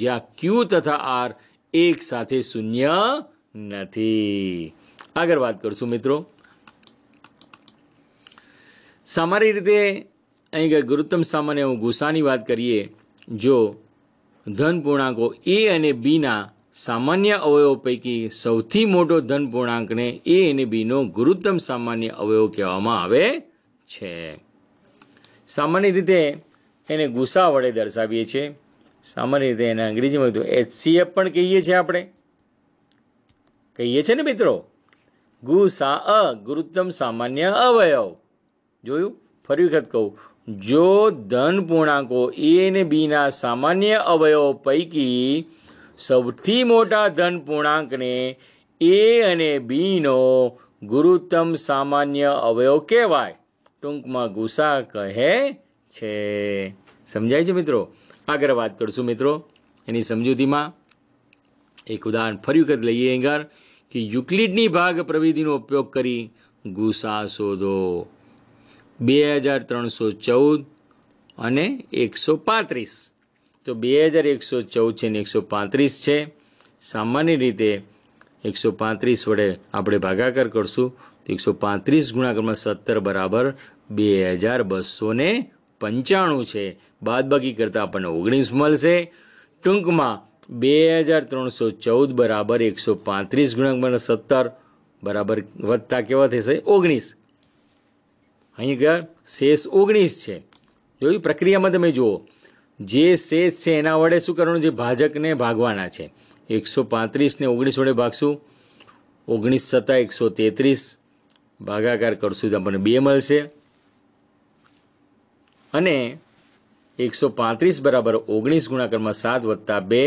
જ્યાં ક્યુ તથા આર એક સાથે શૂન્ય નથી આગળ વાત કરશું મિત્રો સામાન્ય રીતે અહીં કે ગુરુત્તમ સામાન્ય હું ગુસ્સાની વાત કરીએ જો ધન પૂર્ણાંકો એ અને બીના સામાન્ય અવયવો પૈકી સૌથી મોટો ધન પૂર્ણાંકને એ અને બીનો ગુરુત્તમ સામાન્ય અવયવ કહેવામાં આવે છે સામાન્ય રીતે એને ગુસ્સા વડે દર્શાવીએ છીએ સામાન્ય રીતે એને અંગ્રેજીમાં તો એચસીએફ પણ કહીએ છીએ આપણે કહીએ છીએ ને મિત્રો ગુ સા અ ગુરુત્તમ સામાન્ય અવયવ જોયું ફરી વખત કહું જો ધન પૂર્ણાંકો એ અને બીના સામાન્ય અવયવો પૈકી સૌથી મોટા ધન પૂર્ણાંકને એ અને બીનો ગુરુત્તમ સામાન્ય અવયવ કહેવાય ટૂંકમાં ગુસા કહે છે સમજાય છે મિત્રો આગળ વાત કરશું મિત્રો એની સમજૂતીમાં એક ઉદાહરણ ફરી વખત લઈએ અહીંયા કે યુક્લિડની ભાગ પ્રવિધિનો ઉપયોગ કરી ગુસા શોધો બે હજાર ત્રણસો ચૌદ અને એકસો પાંત્રીસ તો બે હજાર એકસો ચૌદ છે ને એકસો પાંત્રીસ છે સામાન્ય રીતે એકસો પાંત્રીસ વડે આપણે ભાગાકાર કરશું તો એકસો પાંત્રીસ ગુણાકારમાં સત્તર બરાબર બે હજાર બસો પંચાણું છે બાદબાકી કરતાં આપણને ઓગણીસ મળશે ટૂંકમાં બે હજાર ત્રણસો ચૌદ બરાબર એકસો પાંત્રીસ ગુણાંકમાં સત્તર બરાબર વધતા કેવા થશે ઓગણીસ અહીં ગયા શેષ ઓગણીસ છે જોયું પ્રક્રિયામાં તમે જુઓ જે શેષ છે એના વડે શું કરવાનું જે ભાજકને ભાગવાના છે એકસો પાંત્રીસને ઓગણીસ વડે ભાગશું ઓગણીસ સત્તા એકસો તેત્રીસ ભાગાકાર કરશું તો આપણને બે મળશે અને એકસો પાંત્રીસ બરાબર ઓગણીસ ગુણાકારમાં સાત વત્તા બે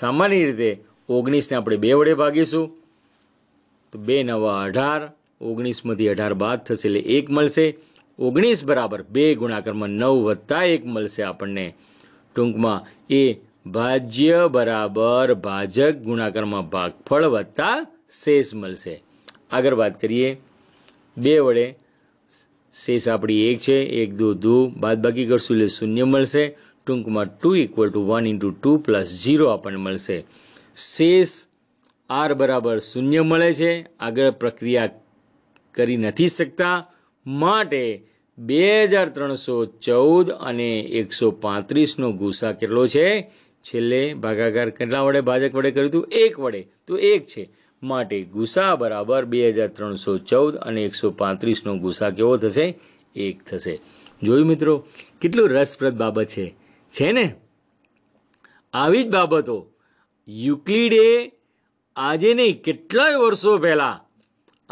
સામાન્ય રીતે ઓગણીસને આપણે બે વડે ભાગીશું તો બે નવા અઢાર ઓગણીસમાંથી અઢાર બાદ થશે એટલે એક મળશે ઓગણીસ બરાબર બે ગુણાકારમાં નવ વત્તા એક મળશે આપણને ટૂંકમાં એ ભાજ્ય બરાબર ભાજક ગુણાકારમાં ભાગફળ વત્તા શેષ મળશે આગળ વાત કરીએ બે વડે શેષ આપણી એક છે એક દો બાદ બાકી કરશું એટલે શૂન્ય મળશે ટૂંકમાં two equal to one into two plus zero આપણને મળશે શેષ આર બરાબર શૂન્ય મળે છે આગળ પ્રક્રિયા કરી નથી શકતા માટે બે હજાર ત્રણસો ચૌદ અને એકસો પાંત્રીસનો ગુસા કેટલો છે છેલ્લે ભાગાકાર કેટલા વડે ભાજક વડે કર્યું હતું એક વડે તો એક છે માટે ગુસા બરાબર બે હજાર ત્રણસો ચૌદ અને એકસો પાંત્રીસનો ગુસા કેવો થશે એક થશે જોયું મિત્રો કેટલું રસપ્રદ બાબત છે છે ને આવી જ બાબતો યુક્લિડે આજે નહીં કેટલાય વર્ષો પહેલાં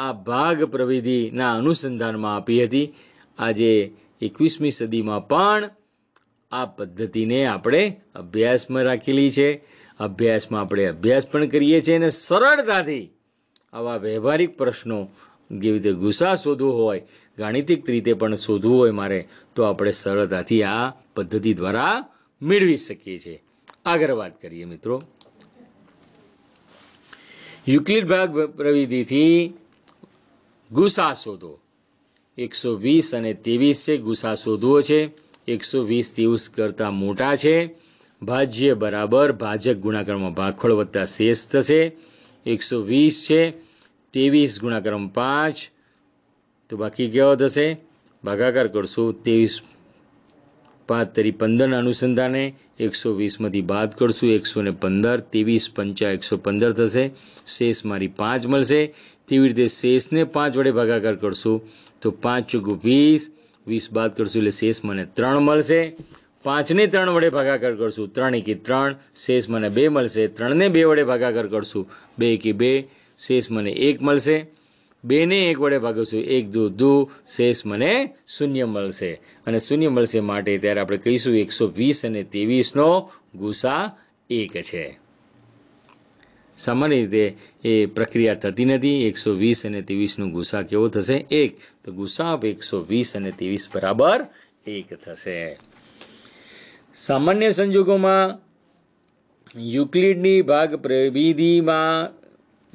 આ ભાગ પ્રવિધિના અનુસંધાનમાં આપી હતી આજે એકવીસમી સદીમાં પણ આ પદ્ધતિને આપણે અભ્યાસમાં રાખેલી છે અભ્યાસમાં આપણે અભ્યાસ પણ કરીએ છીએ અને સરળતાથી આવા વ્યવહારિક પ્રશ્નો જેવી રીતે ગુસ્સા શોધવો હોય ગાણિતિક રીતે પણ શોધવું હોય મારે તો આપણે સરળતાથી આ પદ્ધતિ દ્વારા મેળવી શકીએ છીએ આગળ વાત કરીએ મિત્રો યુક્લિડ ભાગ પ્રવિધિથી ગુસા શોધો એકસો વીસ અને ત્રેવીસ છે ગુસા શોધવો છે એકસો વીસ ત્રેવીસ કરતાં મોટા છે ભાજ્ય બરાબર ભાજક ગુણાકારમાં ભાખળ વધતા શેષ થશે એકસો વીસ છે ત્રેવીસ ગુણાકારમાં પાંચ તો બાકી કેવો થશે ભાગાકાર કરશો ત્રેવીસ પાંચ તરી પંદરના અનુસંધાને એકસો વીસમાંથી બાદ કરશું એકસો ને પંદર ત્રેવીસ પંચા એકસો પંદર થશે શેષ મારી પાંચ મળશે તેવી રીતે શેષને પાંચ વડે ભાગાકાર કરશું તો પાંચ ચૂકું વીસ વીસ બાદ કરશું એટલે શેષ મને ત્રણ મળશે પાંચને ત્રણ વડે ભાગાકાર કરશું ત્રણ એકી ત્રણ શેષ મને બે મળશે ત્રણને બે વડે ભાગાકાર કરશું બે એકી બે શેષ મને એક મળશે બેને એક વડે ભાગું એક દુ દુ શેષ મને શૂન્ય મળશે અને શૂન્ય મળશે માટે ત્યારે આપણે કહીશું એકસો વીસ અને ત્રેવીસનો ગુસા એક છે સામાન્ય રીતે એ પ્રક્રિયા થતી નથી એકસો વીસ અને ત્રેવીસનો ગુસા કેવો થશે એક તો ગુસાબ એકસો વીસ અને ત્રેવીસ બરાબર એક થશે સામાન્ય સંજોગોમાં યુક્લિડની ભાગ પ્રવિધિમાં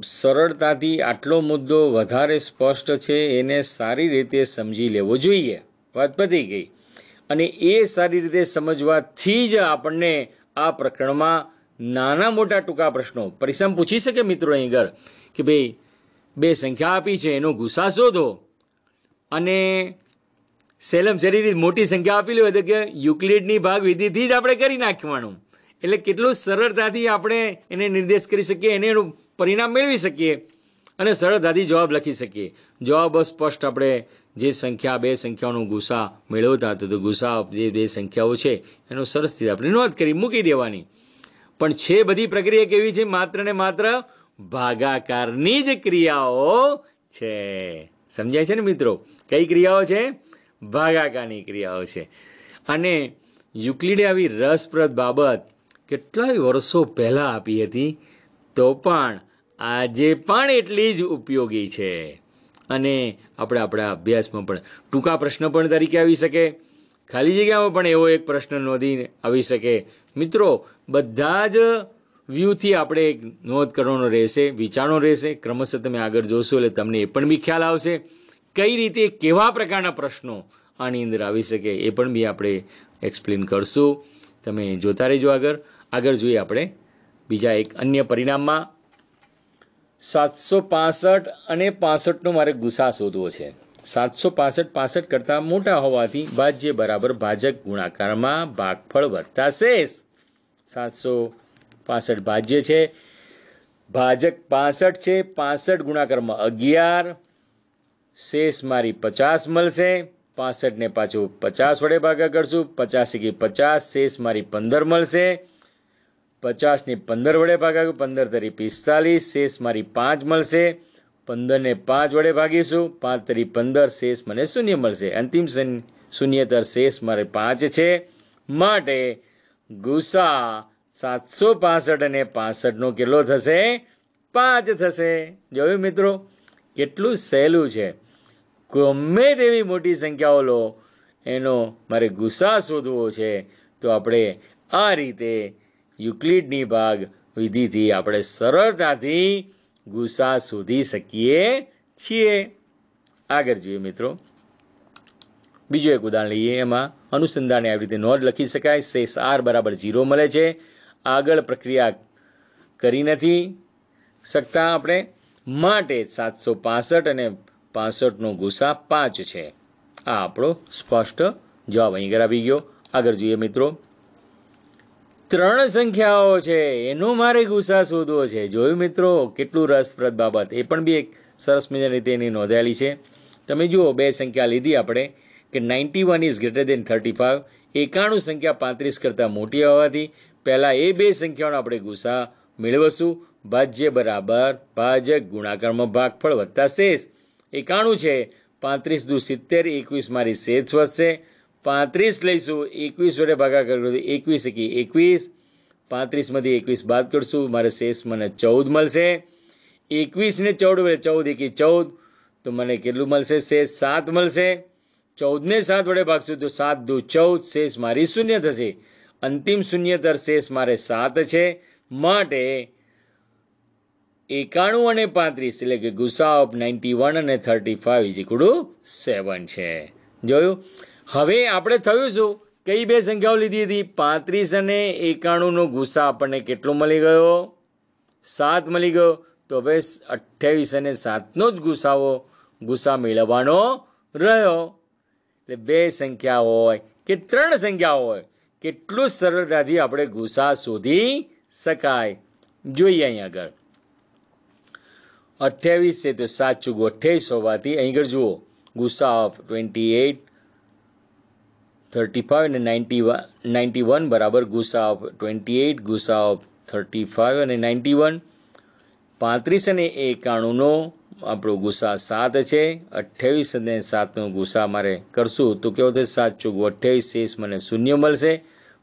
સરળતાથી આટલો મુદ્દો વધારે સ્પષ્ટ છે એને સારી રીતે સમજી લેવો જોઈએ વાત પતી ગઈ અને એ સારી રીતે સમજવાથી જ આપણને આ પ્રકરણમાં નાના મોટા ટૂંકા પ્રશ્નો પરીક્ષામાં પૂછી શકે મિત્રો અહીં આગળ કે ભાઈ બે સંખ્યા આપી છે એનો ગુસ્સા શોધો અને સેલમ શરીર મોટી સંખ્યા આપેલી હોય તો કે યુક્લિડની ભાગ વિધિથી જ આપણે કરી નાખવાનું એટલે કેટલું સરળતાથી આપણે એને નિર્દેશ કરી શકીએ એને એનું પરિણામ મેળવી શકીએ અને સરળતાથી જવાબ લખી શકીએ જવાબ સ્પષ્ટ આપણે જે સંખ્યા બે સંખ્યાઓનું ગુસા મેળવતા હતો તો ગુસા જે બે સંખ્યાઓ છે એનો સરસ રીતે આપણે નોંધ કરી મૂકી દેવાની પણ છે બધી પ્રક્રિયા કેવી છે માત્ર ને માત્ર ભાગાકારની જ ક્રિયાઓ છે સમજાય છે ને મિત્રો કઈ ક્રિયાઓ છે ભાગાકારની ક્રિયાઓ છે અને યુક્લિડે આવી રસપ્રદ બાબત કેટલાય વર્ષો પહેલાં આપી હતી તો પણ આજે પણ એટલી જ ઉપયોગી છે અને આપણે આપણા અભ્યાસમાં પણ ટૂંકા પ્રશ્ન પણ તરીકે આવી શકે ખાલી જગ્યામાં પણ એવો એક પ્રશ્ન નોંધી આવી શકે મિત્રો બધા જ વ્યૂથી આપણે એક નોંધ કરવાનો રહેશે વિચારણો રહેશે ક્રમશઃ તમે આગળ જોશો એટલે તમને એ પણ બી ખ્યાલ આવશે કઈ રીતે કેવા પ્રકારના પ્રશ્નો આની અંદર આવી શકે એ પણ બી આપણે એક્સપ્લેન કરશું તમે જોતા રહેજો આગળ આગળ જોઈએ આપણે બીજા એક અન્ય પરિણામમાં સાતસો પાસઠ અને પાસઠનો મારે ગુસા શોધવો છે સાતસો પાસઠ પાસઠ કરતાં મોટા હોવાથી ભાજ્ય બરાબર ભાજક ગુણાકારમાં ભાગફળ વધતા શેષ સાતસો પાસઠ ભાજ્ય છે ભાજક પાસઠ છે પાસઠ ગુણાકારમાં અગિયાર શેષ મારી પચાસ મળશે પાસઠને પાછું પચાસ વડે ભાગા કરશું પચાસ એકી પચાસ શેષ મારી પંદર મળશે પચાસને પંદર વડે ભાગાવ્યું પંદર તરી પિસ્તાલીસ શેષ મારી પાંચ મળશે પંદરને પાંચ વડે ભાગીશું પાંચ તરી પંદર શેષ મને શૂન્ય મળશે અંતિમ શૂન્યતર શેષ મારે પાંચ છે માટે ગુસા સાતસો પાસઠ અને પાસઠનો કેટલો થશે પાંચ થશે જોયું મિત્રો કેટલું સહેલું છે ગમે તેવી મોટી સંખ્યાઓ લો એનો મારે ગુસા શોધવો છે તો આપણે આ રીતે યુક્લિડની ભાગ વિધિથી આપણે સરળતાથી ગુસા શોધી શકીએ છીએ આગળ જોઈએ મિત્રો બીજું એક ઉદાહરણ લઈએ એમાં અનુસંધાને આવી રીતે નોંધ લખી શકાય શેષ આર બરાબર ઝીરો મળે છે આગળ પ્રક્રિયા કરી નથી શકતા આપણે માટે સાતસો પાસઠ અને પાસઠનો ગુસા પાંચ છે આ આપણો સ્પષ્ટ જવાબ અહીં આવી ગયો આગળ જોઈએ મિત્રો ત્રણ સંખ્યાઓ છે એનો મારે ગુસ્સા શોધવો છે જોયું મિત્રો કેટલું રસપ્રદ બાબત એ પણ બી એક સરસ મજાની તેની નોંધાયેલી છે તમે જુઓ બે સંખ્યા લીધી આપણે કે ninety one is greater than thirty five એકાણું સંખ્યા પાંત્રીસ કરતાં મોટી હોવાથી પહેલાં એ બે સંખ્યાઓનો આપણે ગુસ્સા મેળવશું ભાજ્ય બરાબર ભાજક ગુણાકારમાં ભાગફળ વધતા શેષ એકાણું છે પાંત્રીસ દુ સિત્તેર એકવીસ મારી શેષ વધશે પાંત્રીસ લઈશું એકવીસ વડે ભાગાકાર કરશું એકવીસ એકી એકવીસ પાંત્રીસમાંથી એકવીસ બાદ કરશું મારે શેષ મને ચૌદ મળશે એકવીસને ચૌદ વડે ચૌદ એકી ચૌદ તો મને કેટલું મળશે શેષ સાત મળશે ચૌદને સાત વડે ભાગશું તો સાત દુ ચૌદ શેષ મારી શૂન્ય થશે અંતિમ શૂન્ય દર શેષ મારે સાત છે માટે એકાણું અને પાંત્રીસ એટલે કે ગુસા ઓફ નાઇન્ટી વન અને થર્ટી ફાઇવ ઇઝ સેવન છે જોયું હવે આપણે થયું શું કઈ બે સંખ્યાઓ લીધી હતી પાંત્રીસ અને એકાણુંનો ગુસ્સા આપણને કેટલો મળી ગયો સાત મળી ગયો તો હવે અઠ્યાવીસ અને સાતનો જ ગુસ્સાઓ ગુસ્સા મેળવવાનો રહ્યો એટલે બે સંખ્યા હોય કે ત્રણ સંખ્યા હોય કેટલું સરળતાથી આપણે ગુસ્સા શોધી શકાય જોઈએ અહીં આગળ અઠ્યાવીસ છે તો સાચું ગો અઠ્યાવીસ હોવાથી અહીં આગળ જુઓ ગુસ્સા of twenty eight thirty five અને નાઇન્ટી વન નાઇન્ટી વન બરાબર ગુસા ઓફ ટ્વેન્ટી એઇટ ગુસા ઓફ થર્ટી ફાઇવ અને નાઇન્ટી વન પાંત્રીસ અને 91 આપણો ગુસા સાત છે 28 અને સાતનો ગુસા મારે કરશું તો કેવો થશે સાત ચોગુ 28 શેષ મને શૂન્ય મળશે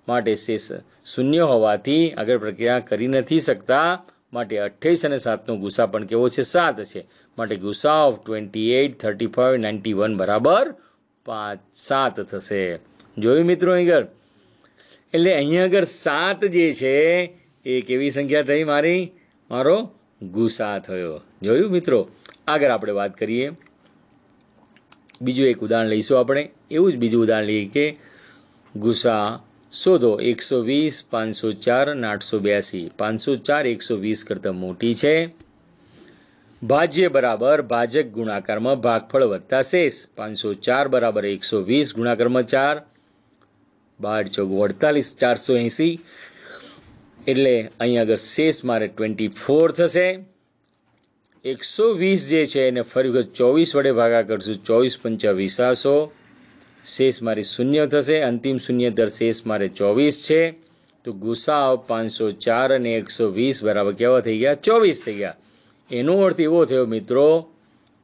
માટે શેષ શૂન્ય હોવાથી આગળ પ્રક્રિયા કરી નથી શકતા માટે 28 અને સાતનો ગુસા પણ કેવો છે સાત છે માટે ગુસા of twenty thirty five ninety one બરાબર પાંચ સાત થશે જોયું મિત્રો અહીં આગળ એટલે અહીંયા આગળ સાત જે છે એ કેવી સંખ્યા થઈ મારી મારો ગુસા થયો જોયું મિત્રો આગળ આપણે વાત કરીએ બીજું એક ઉદાહરણ લઈશું આપણે એવું જ બીજું ઉદાહરણ લઈએ કે ગુસા શોધો એકસો વીસ પાંચસો ચાર અને આઠસો બ્યાસી પાંચસો ચાર એકસો વીસ કરતાં મોટી છે ભાજ્ય બરાબર ભાજક ગુણાકારમાં ભાગફળ વધતા શેષ પાંચસો ચાર બરાબર એકસો વીસ ગુણાકારમાં ચાર બાર ચોગ અડતાલીસ ચારસો એંસી એટલે અહીંયા આગળ શેષ મારે ટ્વેન્ટી ફોર થશે એકસો વીસ જે છે એને ફરી વખત ચોવીસ વડે ભાગા કરશું ચોવીસ પંચા વીસાસો શેષ મારી શૂન્ય થશે અંતિમ શૂન્ય દર શેષ મારે ચોવીસ છે તો ગુસાઓ પાંચસો ચાર અને એકસો વીસ બરાબર કેવા થઈ ગયા ચોવીસ થઈ ગયા એનો અર્થ એવો થયો મિત્રો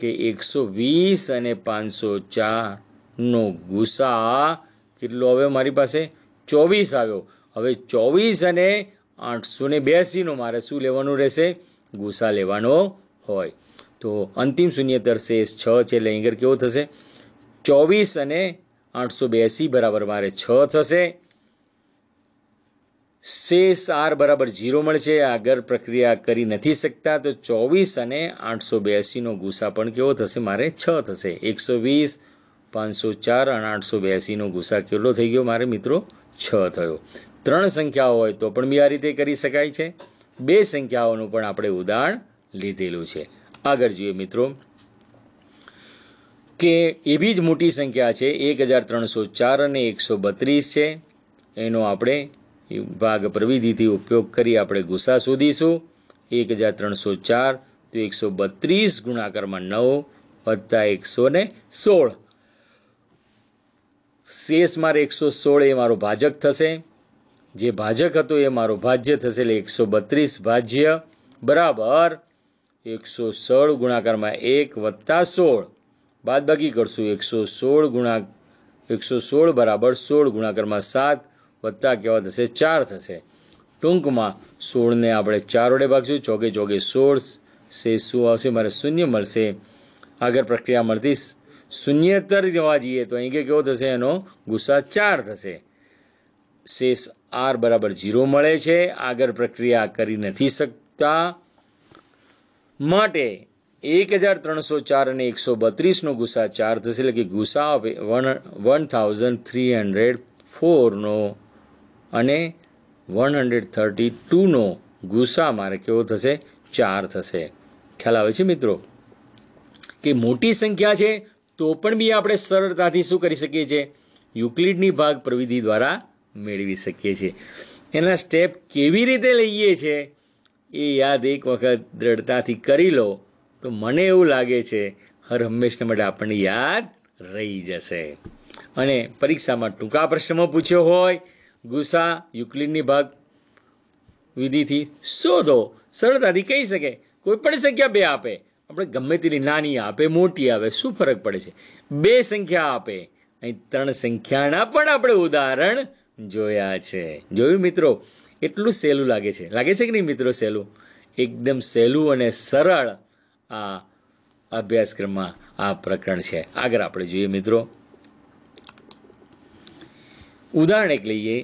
કે એકસો વીસ અને પાંચસો ચારનો ગુસા કેટલો હવે મારી પાસે ચોવીસ આવ્યો હવે ચોવીસ અને આઠસો ને બ્યાસીનો મારે શું લેવાનું રહેશે ગુસા લેવાનો હોય તો અંતિમ શૂન્યતર શેષ છ છે એટલે એંગર કેવો થશે ચોવીસ અને આઠસો બ્યાસી બરાબર મારે છ થશે શેષ આર બરાબર ઝીરો મળશે આગળ પ્રક્રિયા કરી નથી શકતા તો ચોવીસ અને આઠસો બ્યાસીનો ગુસા પણ કેવો થશે મારે છ થશે એકસો વીસ પાંચસો ચાર અને આઠસો બ્યાસીનો ગુસા કેટલો થઈ ગયો મારે મિત્રો છ થયો ત્રણ સંખ્યાઓ હોય તો પણ બી આ રીતે કરી શકાય છે બે સંખ્યાઓનું પણ આપણે ઉદાહરણ લીધેલું છે આગળ જોઈએ મિત્રો કે એવી જ મોટી સંખ્યા છે એક હજાર ત્રણસો ચાર અને એકસો બત્રીસ છે એનો આપણે ભાગ પ્રવિધિથી ઉપયોગ કરી આપણે ગુસા શોધીશું એક હજાર ત્રણસો ચાર તો એકસો બત્રીસ ગુણાકારમાં નવ વત્તા એકસો ને સોળ શેષ મારે એકસો સોળ એ મારો ભાજક થશે જે ભાજક હતો એ મારો ભાજ્ય થશે એટલે એકસો બત્રીસ ભાજ્ય બરાબર એકસો સોળ ગુણાકારમાં એક વત્તા સોળ બાદબાકી કરશું એકસો સોળ ગુણા એકસો સોળ બરાબર સોળ ગુણાકારમાં સાત વત્તા કેવા થશે ચાર થશે ટૂંકમાં સોળને આપણે ચાર વડે ભાગશું ચોકે ચોકે સોળ શેષ શું આવશે મારે શૂન્ય મળશે આગળ પ્રક્રિયા મળતી શૂન્યતર જવા જઈએ તો અહીં કે કેવો થશે એનો ગુસ્સા ચાર થશે શેષ આર બરાબર ઝીરો મળે છે આગળ પ્રક્રિયા કરી નથી શકતા માટે એક હજાર ત્રણસો ચાર અને એકસો બત્રીસનો ગુસ્સા ચાર થશે એટલે કે ગુસા one one thousand three hundred ફોરનો અને વન હંડ્રેડ થર્ટી ટુનો ગુસ્સા મારે કેવો થશે ચાર થશે ખ્યાલ આવે છે મિત્રો કે મોટી સંખ્યા છે તો પણ બી આપણે સરળતાથી શું કરી શકીએ છીએ યુક્લિડની ભાગ પ્રવિધિ દ્વારા મેળવી શકીએ છીએ એના સ્ટેપ કેવી રીતે લઈએ છીએ એ યાદ એક વખત દ્રઢતાથી કરી લો તો મને એવું લાગે છે હર હંમેશને માટે આપણને યાદ રહી જશે અને પરીક્ષામાં ટૂંકા પ્રશ્નમાં પૂછ્યો હોય ગુસા યુક્લિડની ભાગ વિધિથી શોધો સરળતાથી કહી શકે કોઈ પણ સંખ્યા બે આપે આપણે ગમે તેની નાની આપે મોટી આવે શું ફરક પડે છે બે સંખ્યા આપે અહીં ત્રણ સંખ્યાના પણ આપણે ઉદાહરણ જોયા છે જોયું મિત્રો એટલું સહેલું લાગે છે લાગે છે કે નહીં મિત્રો સહેલું એકદમ સહેલું અને સરળ આ અભ્યાસક્રમમાં આ પ્રકરણ છે આગળ આપણે જોઈએ મિત્રો ઉદાહરણ એક લઈએ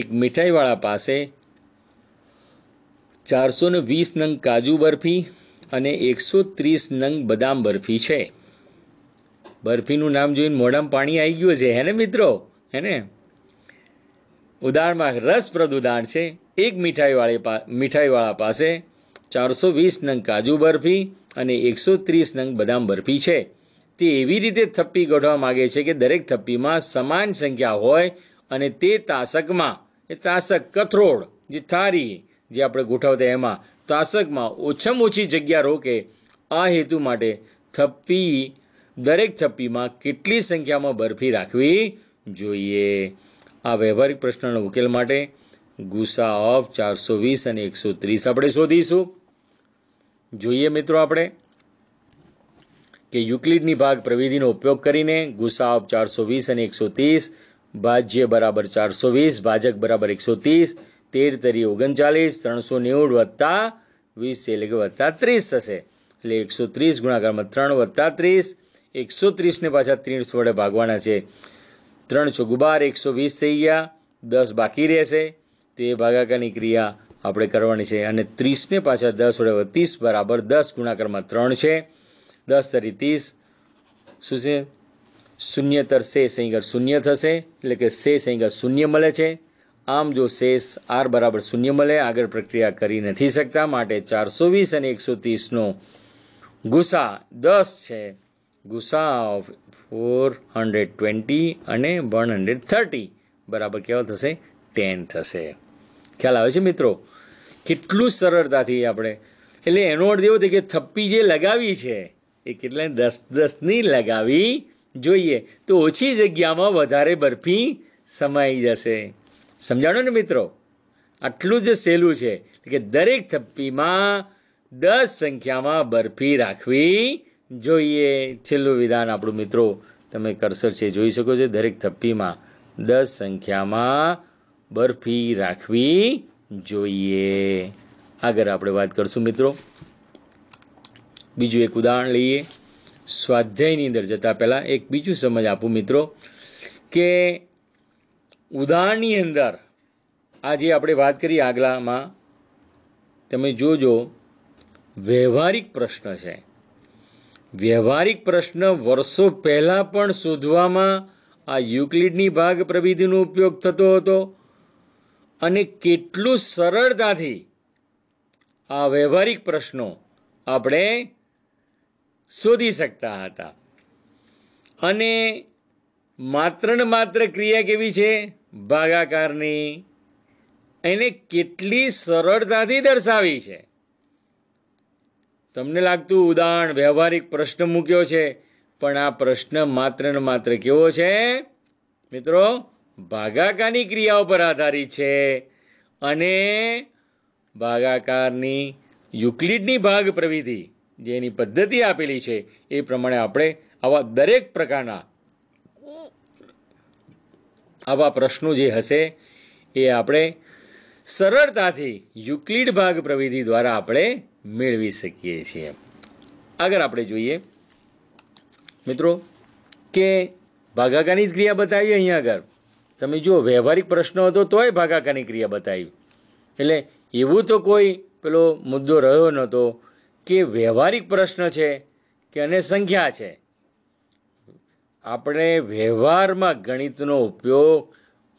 એક મીઠાઈવાળા પાસે ચારસો ને વીસ નંગ કાજુ બરફી અને એકસો ત્રીસ નંગ બદામ બરફી છે બરફીનું નામ જોઈને મોઢામાં પાણી આવી ગયું છે હેને મિત્રો હેને ઉદાહરણમાં રસપ્રદ ઉદાહરણ છે એક મીઠાઈવાળી મીઠાઈવાળા પાસે ચારસો વીસ નંગ કાજુ બરફી અને એકસો ત્રીસ નંગ બદામ બરફી છે તે એવી રીતે થપ્પી ગોઠવા માગે છે કે દરેક થપ્પીમાં સમાન સંખ્યા હોય અને તે તાસકમાં એ તાસક કથરોળ જે થારી જે આપણે ગોઠવતા એમાં તાસકમાં ઓછામાં ઓછી જગ્યા રોકે આ હેતુ માટે થપ્પી દરેક થપ્પીમાં કેટલી સંખ્યામાં બરફી રાખવી જોઈએ આ વ્યવહારિક પ્રશ્નના ઉકેલ માટે ગુસા ઓફ ચારસો વીસ અને એકસો ત્રીસ આપણે શોધીશું જોઈએ મિત્રો આપણે કે યુક્લિડની ભાગ પ્રવિધિનો ઉપયોગ કરીને ગુસા ઓફ ચારસો વીસ અને એકસો ત્રીસ ભાજ્ય બરાબર ચારસો વીસ ભાજક બરાબર એકસો ત્રીસ તેર તરી ઓગણચાલીસ ત્રણસો નેવું વત્તા વીસ એટલે કે વત્તા ત્રીસ થશે એટલે એકસો ત્રીસ ગુણાકારમાં ત્રણ વત્તા ત્રીસ એકસો ત્રીસને પાછા ત્રીસ વડે ભાગવાના છે ત્રણ ચોગુ એકસો વીસ થઈ ગયા દસ બાકી રહેશે તે ભાગાકારની ક્રિયા આપણે કરવાની છે અને ત્રીસને પાછા દસ વડે વત્તીસ બરાબર દસ ગુણાકારમાં ત્રણ છે દસ તરી ત્રીસ શું છે શૂન્ય તર શેષ અહીં શૂન્ય થશે એટલે કે શેષ અહીં શૂન્ય મળે છે આમ જો શેષ આર બરાબર શૂન્ય મળે આગળ પ્રક્રિયા કરી નથી શકતા માટે ચારસો વીસ અને એકસો ત્રીસનો ગુસા દસ છે ગુસા ઓફ ફોર હંડ્રેડ ટ્વેન્ટી અને વન હંડ્રેડ થર્ટી બરાબર કેવા થશે ટેન થશે ખ્યાલ આવે છે મિત્રો કેટલું સરળતાથી આપણે એટલે એનો અર્થ એવો થાય કે થપ્પી જે લગાવી છે એ કેટલા દસ દસની લગાવી જોઈએ તો ઓછી જગ્યામાં વધારે બરફી સમાઈ જશે સમજાણો ને મિત્રો આટલું જ સહેલું છે કે દરેક થપ્પીમાં દસ સંખ્યામાં બરફી રાખવી જોઈએ છેલ્લું વિધાન આપણું મિત્રો તમે કરસર છે જોઈ શકો છો દરેક થપ્પીમાં દસ સંખ્યામાં બરફી રાખવી જોઈએ આગળ આપણે વાત કરશું મિત્રો બીજું એક ઉદાહરણ લઈએ સ્વાધ્યાયની અંદર જતાં પહેલાં એક બીજું સમજ આપું મિત્રો કે ઉદાહરણની અંદર આજે આપણે વાત કરી આગલામાં તમે જોજો વ્યવહારિક પ્રશ્ન છે વ્યવહારિક પ્રશ્ન વર્ષો પહેલાં પણ શોધવામાં આ યુક્લિડની ભાગ પ્રવિધિનો ઉપયોગ થતો હતો અને કેટલું સરળતાથી આ વ્યવહારિક પ્રશ્નો આપણે શોધી શકતા હતા અને માત્ર ને માત્ર ક્રિયા કેવી છે ભાગાકારની એને કેટલી સરળતાથી દર્શાવી છે તમને લાગતું ઉદાહરણ વ્યવહારિક પ્રશ્ન મૂક્યો છે પણ આ પ્રશ્ન માત્ર ને માત્ર કેવો છે મિત્રો ભાગાકારની ક્રિયાઓ પર આધારિત છે અને ભાગાકારની યુક્લિડની ભાગ પ્રવિધિ જેની પદ્ધતિ આપેલી છે એ પ્રમાણે આપણે આવા દરેક પ્રકારના આવા પ્રશ્નો જે હશે એ આપણે સરળતાથી યુક્લિડ ભાગ પ્રવિધિ દ્વારા આપણે મેળવી શકીએ છીએ આગળ આપણે જોઈએ મિત્રો કે ભાગાકારની જ ક્રિયા બતાવી અહીંયા આગળ તમે જો વ્યવહારિક પ્રશ્ન હતો તોય ભાગાકારની ક્રિયા બતાવી એટલે એવું તો કોઈ પેલો મુદ્દો રહ્યો નહોતો કે વ્યવહારિક પ્રશ્ન છે કે અને સંખ્યા છે આપણે વ્યવહારમાં ગણિતનો ઉપયોગ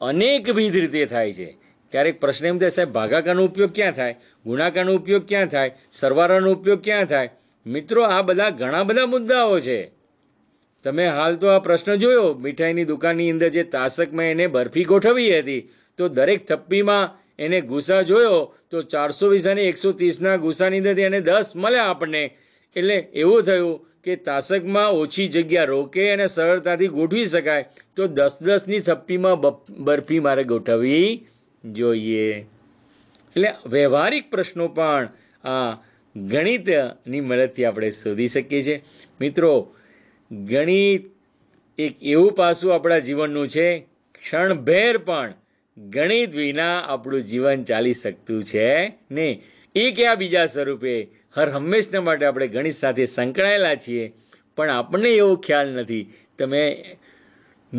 અનેકવિધ રીતે થાય છે ક્યારેક પ્રશ્ન એમ થાય સાહેબ ભાગાકારનો ઉપયોગ ક્યાં થાય ગુણાકારનો ઉપયોગ ક્યાં થાય સરવાળાનો ઉપયોગ ક્યાં થાય મિત્રો આ બધા ઘણા બધા મુદ્દાઓ છે તમે હાલ તો આ પ્રશ્ન જોયો મીઠાઈની દુકાનની અંદર જે તાસકમાં એને બરફી ગોઠવી હતી તો દરેક થપ્પીમાં એને ગુસા જોયો તો ચારસો વીસ અને એકસો ત્રીસના ગુસાની અંદર એને દસ મળ્યા આપણને એટલે એવું થયું કે તાસકમાં ઓછી જગ્યા રોકે અને સરળતાથી ગોઠવી શકાય તો દસ દસની થપ્પીમાં બરફી મારે ગોઠવવી જોઈએ એટલે વ્યવહારિક પ્રશ્નો પણ આ ગણિતની મદદથી આપણે શોધી શકીએ છીએ મિત્રો ગણિત એક એવું પાસું આપણા જીવનનું છે ક્ષણભેર પણ ગણિત વિના આપણું જીવન ચાલી શકતું છે નહીં એ કયા બીજા સ્વરૂપે હર હંમેશના માટે આપણે ગણિત સાથે સંકળાયેલા છીએ પણ આપણને એવો ખ્યાલ નથી તમે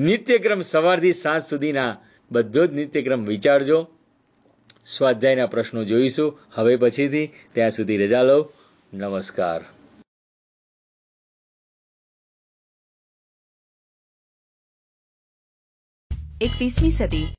નિત્યક્રમ સવારથી સાંજ સુધીના બધો જ નિત્યક્રમ વિચારજો સ્વાધ્યાયના પ્રશ્નો જોઈશું હવે પછીથી ત્યાં સુધી રજા લો નમસ્કાર એકવીસમી સદી